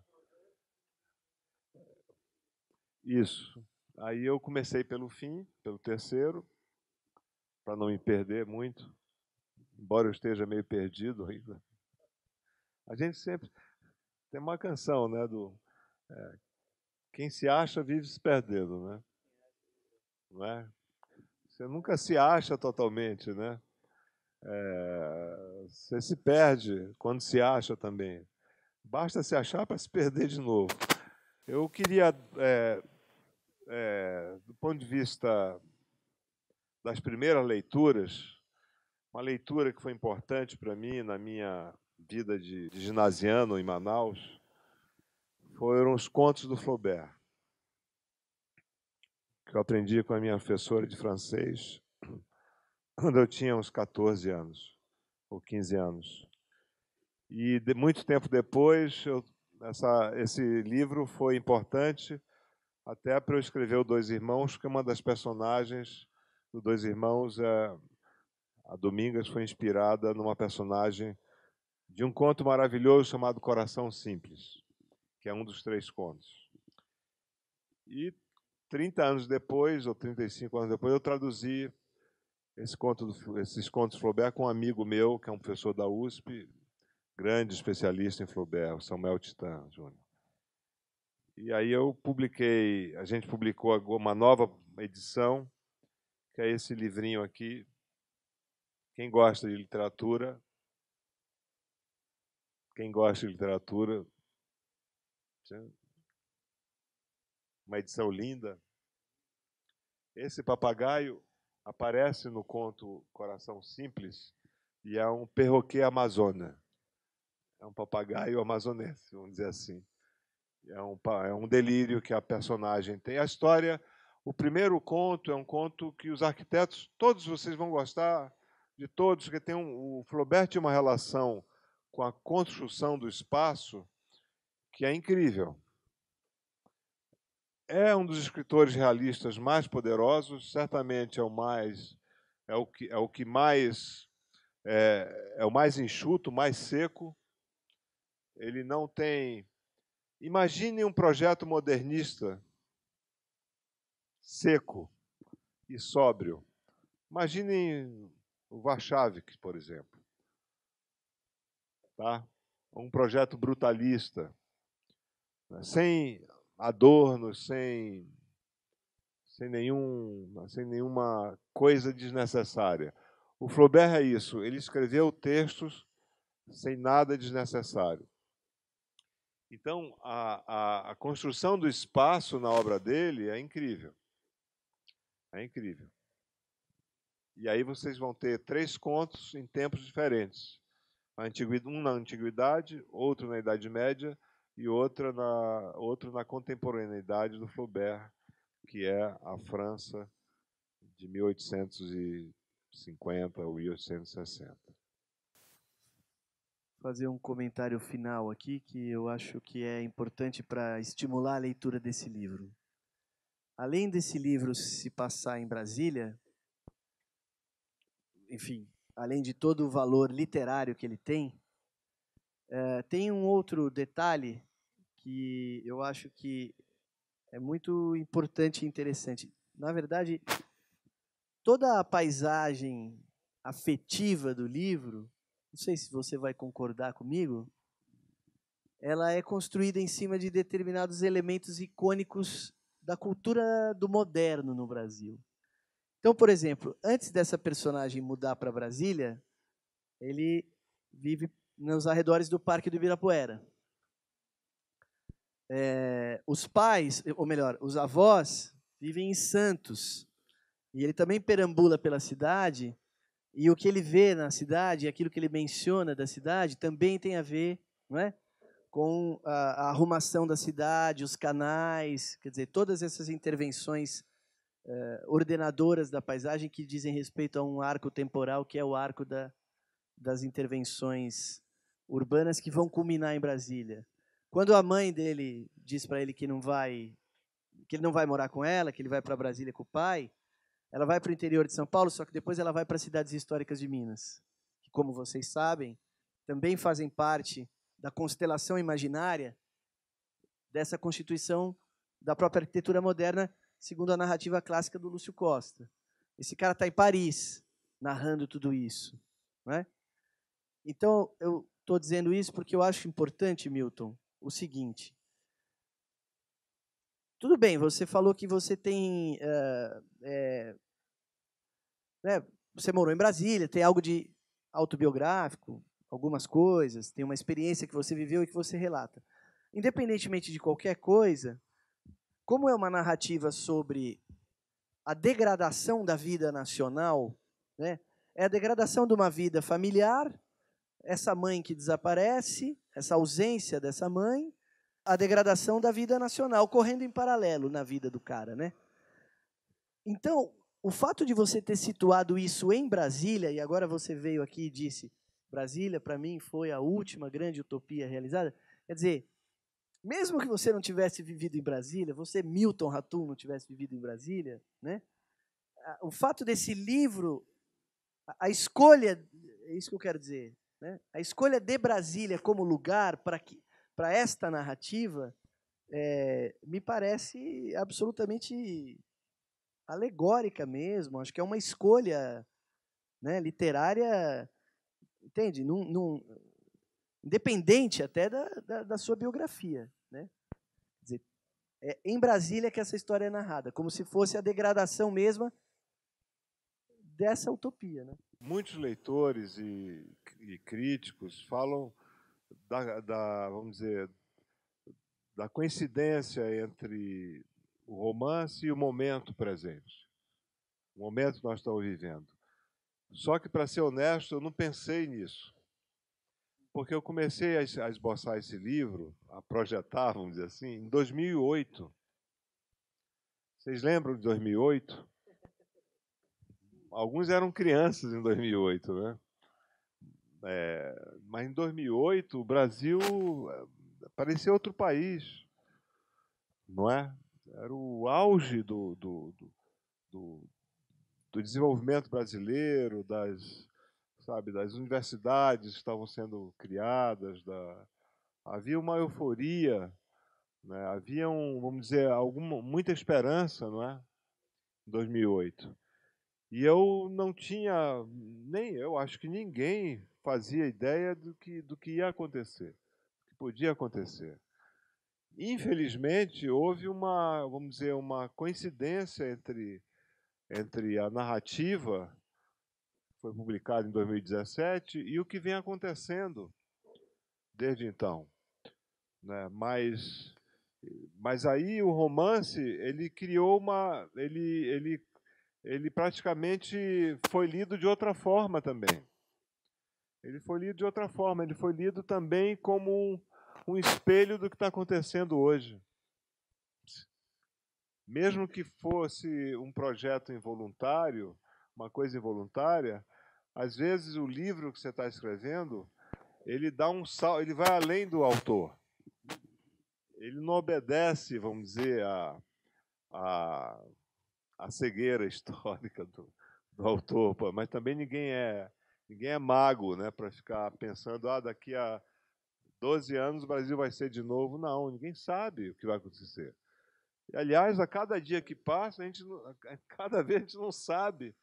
Speaker 2: Isso. Aí eu comecei pelo fim, pelo terceiro, para não me perder muito, embora eu esteja meio perdido ainda. A gente sempre tem uma canção, né, do é, quem se acha vive se perdendo, né? Não é? Você nunca se acha totalmente, né? É, você se perde quando se acha também. Basta se achar para se perder de novo. Eu queria, é, é, do ponto de vista das primeiras leituras, uma leitura que foi importante para mim na minha vida de, de ginasiano em Manaus, foram os contos do Flaubert, que eu aprendi com a minha professora de francês quando eu tinha uns 14 anos ou 15 anos. E de, muito tempo depois, eu, essa, esse livro foi importante até para eu escrever o Dois Irmãos, que é uma das personagens do Dois Irmãos, é, a Domingas foi inspirada numa personagem de um conto maravilhoso chamado Coração Simples, que é um dos três contos. E 30 anos depois, ou 35 anos depois, eu traduzi esse conto do, esses contos Flaubert com um amigo meu, que é um professor da USP, grande especialista em Flaubert, o Samuel Titã Júnior. E aí eu publiquei, a gente publicou uma nova edição que é esse livrinho aqui. Quem gosta de literatura, quem gosta de literatura, uma edição linda. Esse papagaio aparece no conto Coração Simples e é um perroquê amazona. É um papagaio amazonense, vamos dizer assim. É um, é um delírio que a personagem tem. A história o primeiro conto é um conto que os arquitetos, todos vocês vão gostar de todos, porque tem um, o Flaubert tinha uma relação com a construção do espaço que é incrível. É um dos escritores realistas mais poderosos, certamente é o mais é o que é o que mais é, é o mais enxuto, mais seco. Ele não tem. Imagine um projeto modernista seco e sóbrio. Imaginem o Vachavik, por exemplo. Tá? Um projeto brutalista, né? sem adornos, sem, sem, nenhum, sem nenhuma coisa desnecessária. O Flaubert é isso, ele escreveu textos sem nada desnecessário. Então, a, a, a construção do espaço na obra dele é incrível. É incrível. E aí vocês vão ter três contos em tempos diferentes. Um na antiguidade, outro na Idade Média e outra na, outro na contemporaneidade do Flaubert, que
Speaker 1: é a França
Speaker 2: de 1850 ou 1860.
Speaker 1: Fazer um comentário final aqui que eu acho que é importante para estimular a leitura desse livro além desse livro se passar em Brasília, enfim, além de todo o valor literário que ele tem, é, tem um outro detalhe que eu acho que é muito importante e interessante. Na verdade, toda a paisagem afetiva do livro, não sei se você vai concordar comigo, ela é construída em cima de determinados elementos icônicos da cultura do moderno no Brasil. Então, por exemplo, antes dessa personagem mudar para Brasília, ele vive nos arredores do Parque do Ibirapuera. É, os pais, ou melhor, os avós, vivem em Santos. E ele também perambula pela cidade, e o que ele vê na cidade, aquilo que ele menciona da cidade, também tem a ver não é, com a, a, arrumação da cidade, os canais, quer dizer, todas essas intervenções eh, ordenadoras da paisagem que dizem respeito a um arco temporal, que é o arco da, das intervenções urbanas que vão culminar em Brasília. Quando a mãe dele diz para ele que não vai que ele não vai morar com ela, que ele vai para Brasília com o pai, ela vai para o interior de São Paulo, só que depois ela vai para as cidades históricas de Minas, que como vocês sabem, também fazem parte da constelação imaginária, dessa constituição da própria arquitetura moderna, segundo a narrativa clássica do Lúcio Costa. Esse cara está em Paris, narrando tudo isso. É? Então, eu estou dizendo isso porque eu acho importante, Milton, o seguinte. Tudo bem, você falou que você tem. é, você morou em Brasília, tem algo de autobiográfico, algumas coisas, tem uma experiência que você viveu e que você relata. Independentemente de qualquer coisa, como é uma narrativa sobre a degradação da vida nacional, né? É a degradação de uma vida familiar, essa mãe que desaparece, essa ausência dessa mãe, a degradação da vida nacional correndo em paralelo na vida do cara, né? Então, o fato de você ter situado isso em Brasília, e agora você veio aqui e disse Brasília, para mim, foi a última grande utopia realizada. Quer dizer, mesmo que você não tivesse vivido em Brasília, você, Milton Ratum, não tivesse vivido em Brasília, né? o fato desse livro, a escolha, é isso que eu quero dizer, né? a escolha de Brasília como lugar para esta narrativa é, me parece absolutamente alegórica mesmo. Acho que é uma escolha né, literária Entende? Num, num, independente até da, da, da sua biografia. Né? Dizer, é em Brasília que essa história é narrada, como se fosse a degradação mesma dessa utopia. Né?
Speaker 2: Muitos leitores e, e críticos falam da, da, vamos dizer, da coincidência entre o romance e o momento presente, o momento que nós estamos vivendo. Só que, para ser honesto, eu não pensei nisso. Porque eu comecei a esboçar esse livro, a projetar, vamos dizer assim, em 2008. Vocês lembram de 2008? Alguns eram crianças em 2008, né? É, mas em 2008 o Brasil eh, parecia outro país, não é? Era o auge do, do, do, do do desenvolvimento brasileiro, das, sabe, das universidades que estavam sendo criadas, da... havia uma euforia, né? havia, um, vamos dizer, alguma, muita esperança, não é? Em 2008. E eu não tinha nem, eu acho que ninguém fazia ideia do que do que ia acontecer, do que podia acontecer. Infelizmente houve uma, vamos dizer, uma coincidência entre entre a narrativa, que foi publicada em 2017, e o que vem acontecendo desde então. Né? Mas, mas aí o romance ele criou uma. Ele, ele, ele praticamente foi lido de outra forma também. Ele foi lido de outra forma, ele foi lido também como um, um espelho do que está acontecendo hoje mesmo que fosse um projeto involuntário, uma coisa involuntária, às vezes o livro que você está escrevendo, ele dá um sal, ele vai além do autor. Ele não obedece, vamos dizer, a, a, a cegueira histórica do, do autor, mas também ninguém é ninguém é mago, né, para ficar pensando, ah, daqui a 12 anos o Brasil vai ser de novo. Não, ninguém sabe o que vai acontecer. Aliás, a cada dia que passa, a gente, a cada vez a gente não sabe.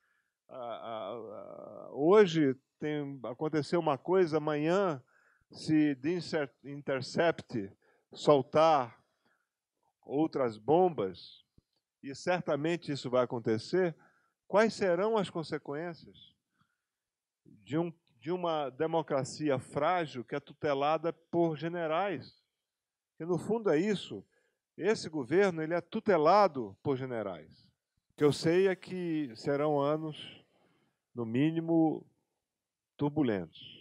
Speaker 2: A, a, hoje tem, aconteceu uma coisa, amanhã, se The Intercept soltar outras bombas, e certamente isso vai acontecer, quais serão as consequências de, um, de uma democracia frágil que é tutelada por generais? Que no fundo é isso. Esse governo ele é tutelado por generais. O que eu sei é que serão anos, no mínimo, turbulentos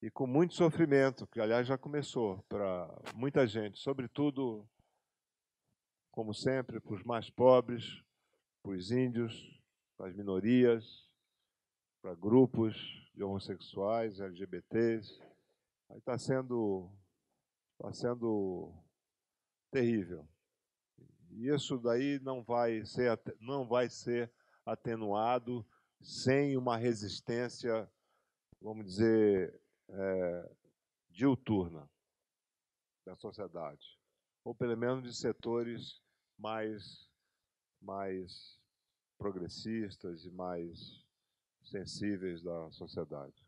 Speaker 2: e com muito sofrimento, que aliás já começou para muita gente, sobretudo, como sempre, para os mais pobres, para os índios, para as minorias, para grupos de homossexuais, LGBTs. Está sendo, está sendo terrível. E isso daí não vai ser, não vai ser atenuado sem uma resistência, vamos dizer, é, diuturna da sociedade, ou pelo menos de setores mais, mais progressistas e mais sensíveis da sociedade.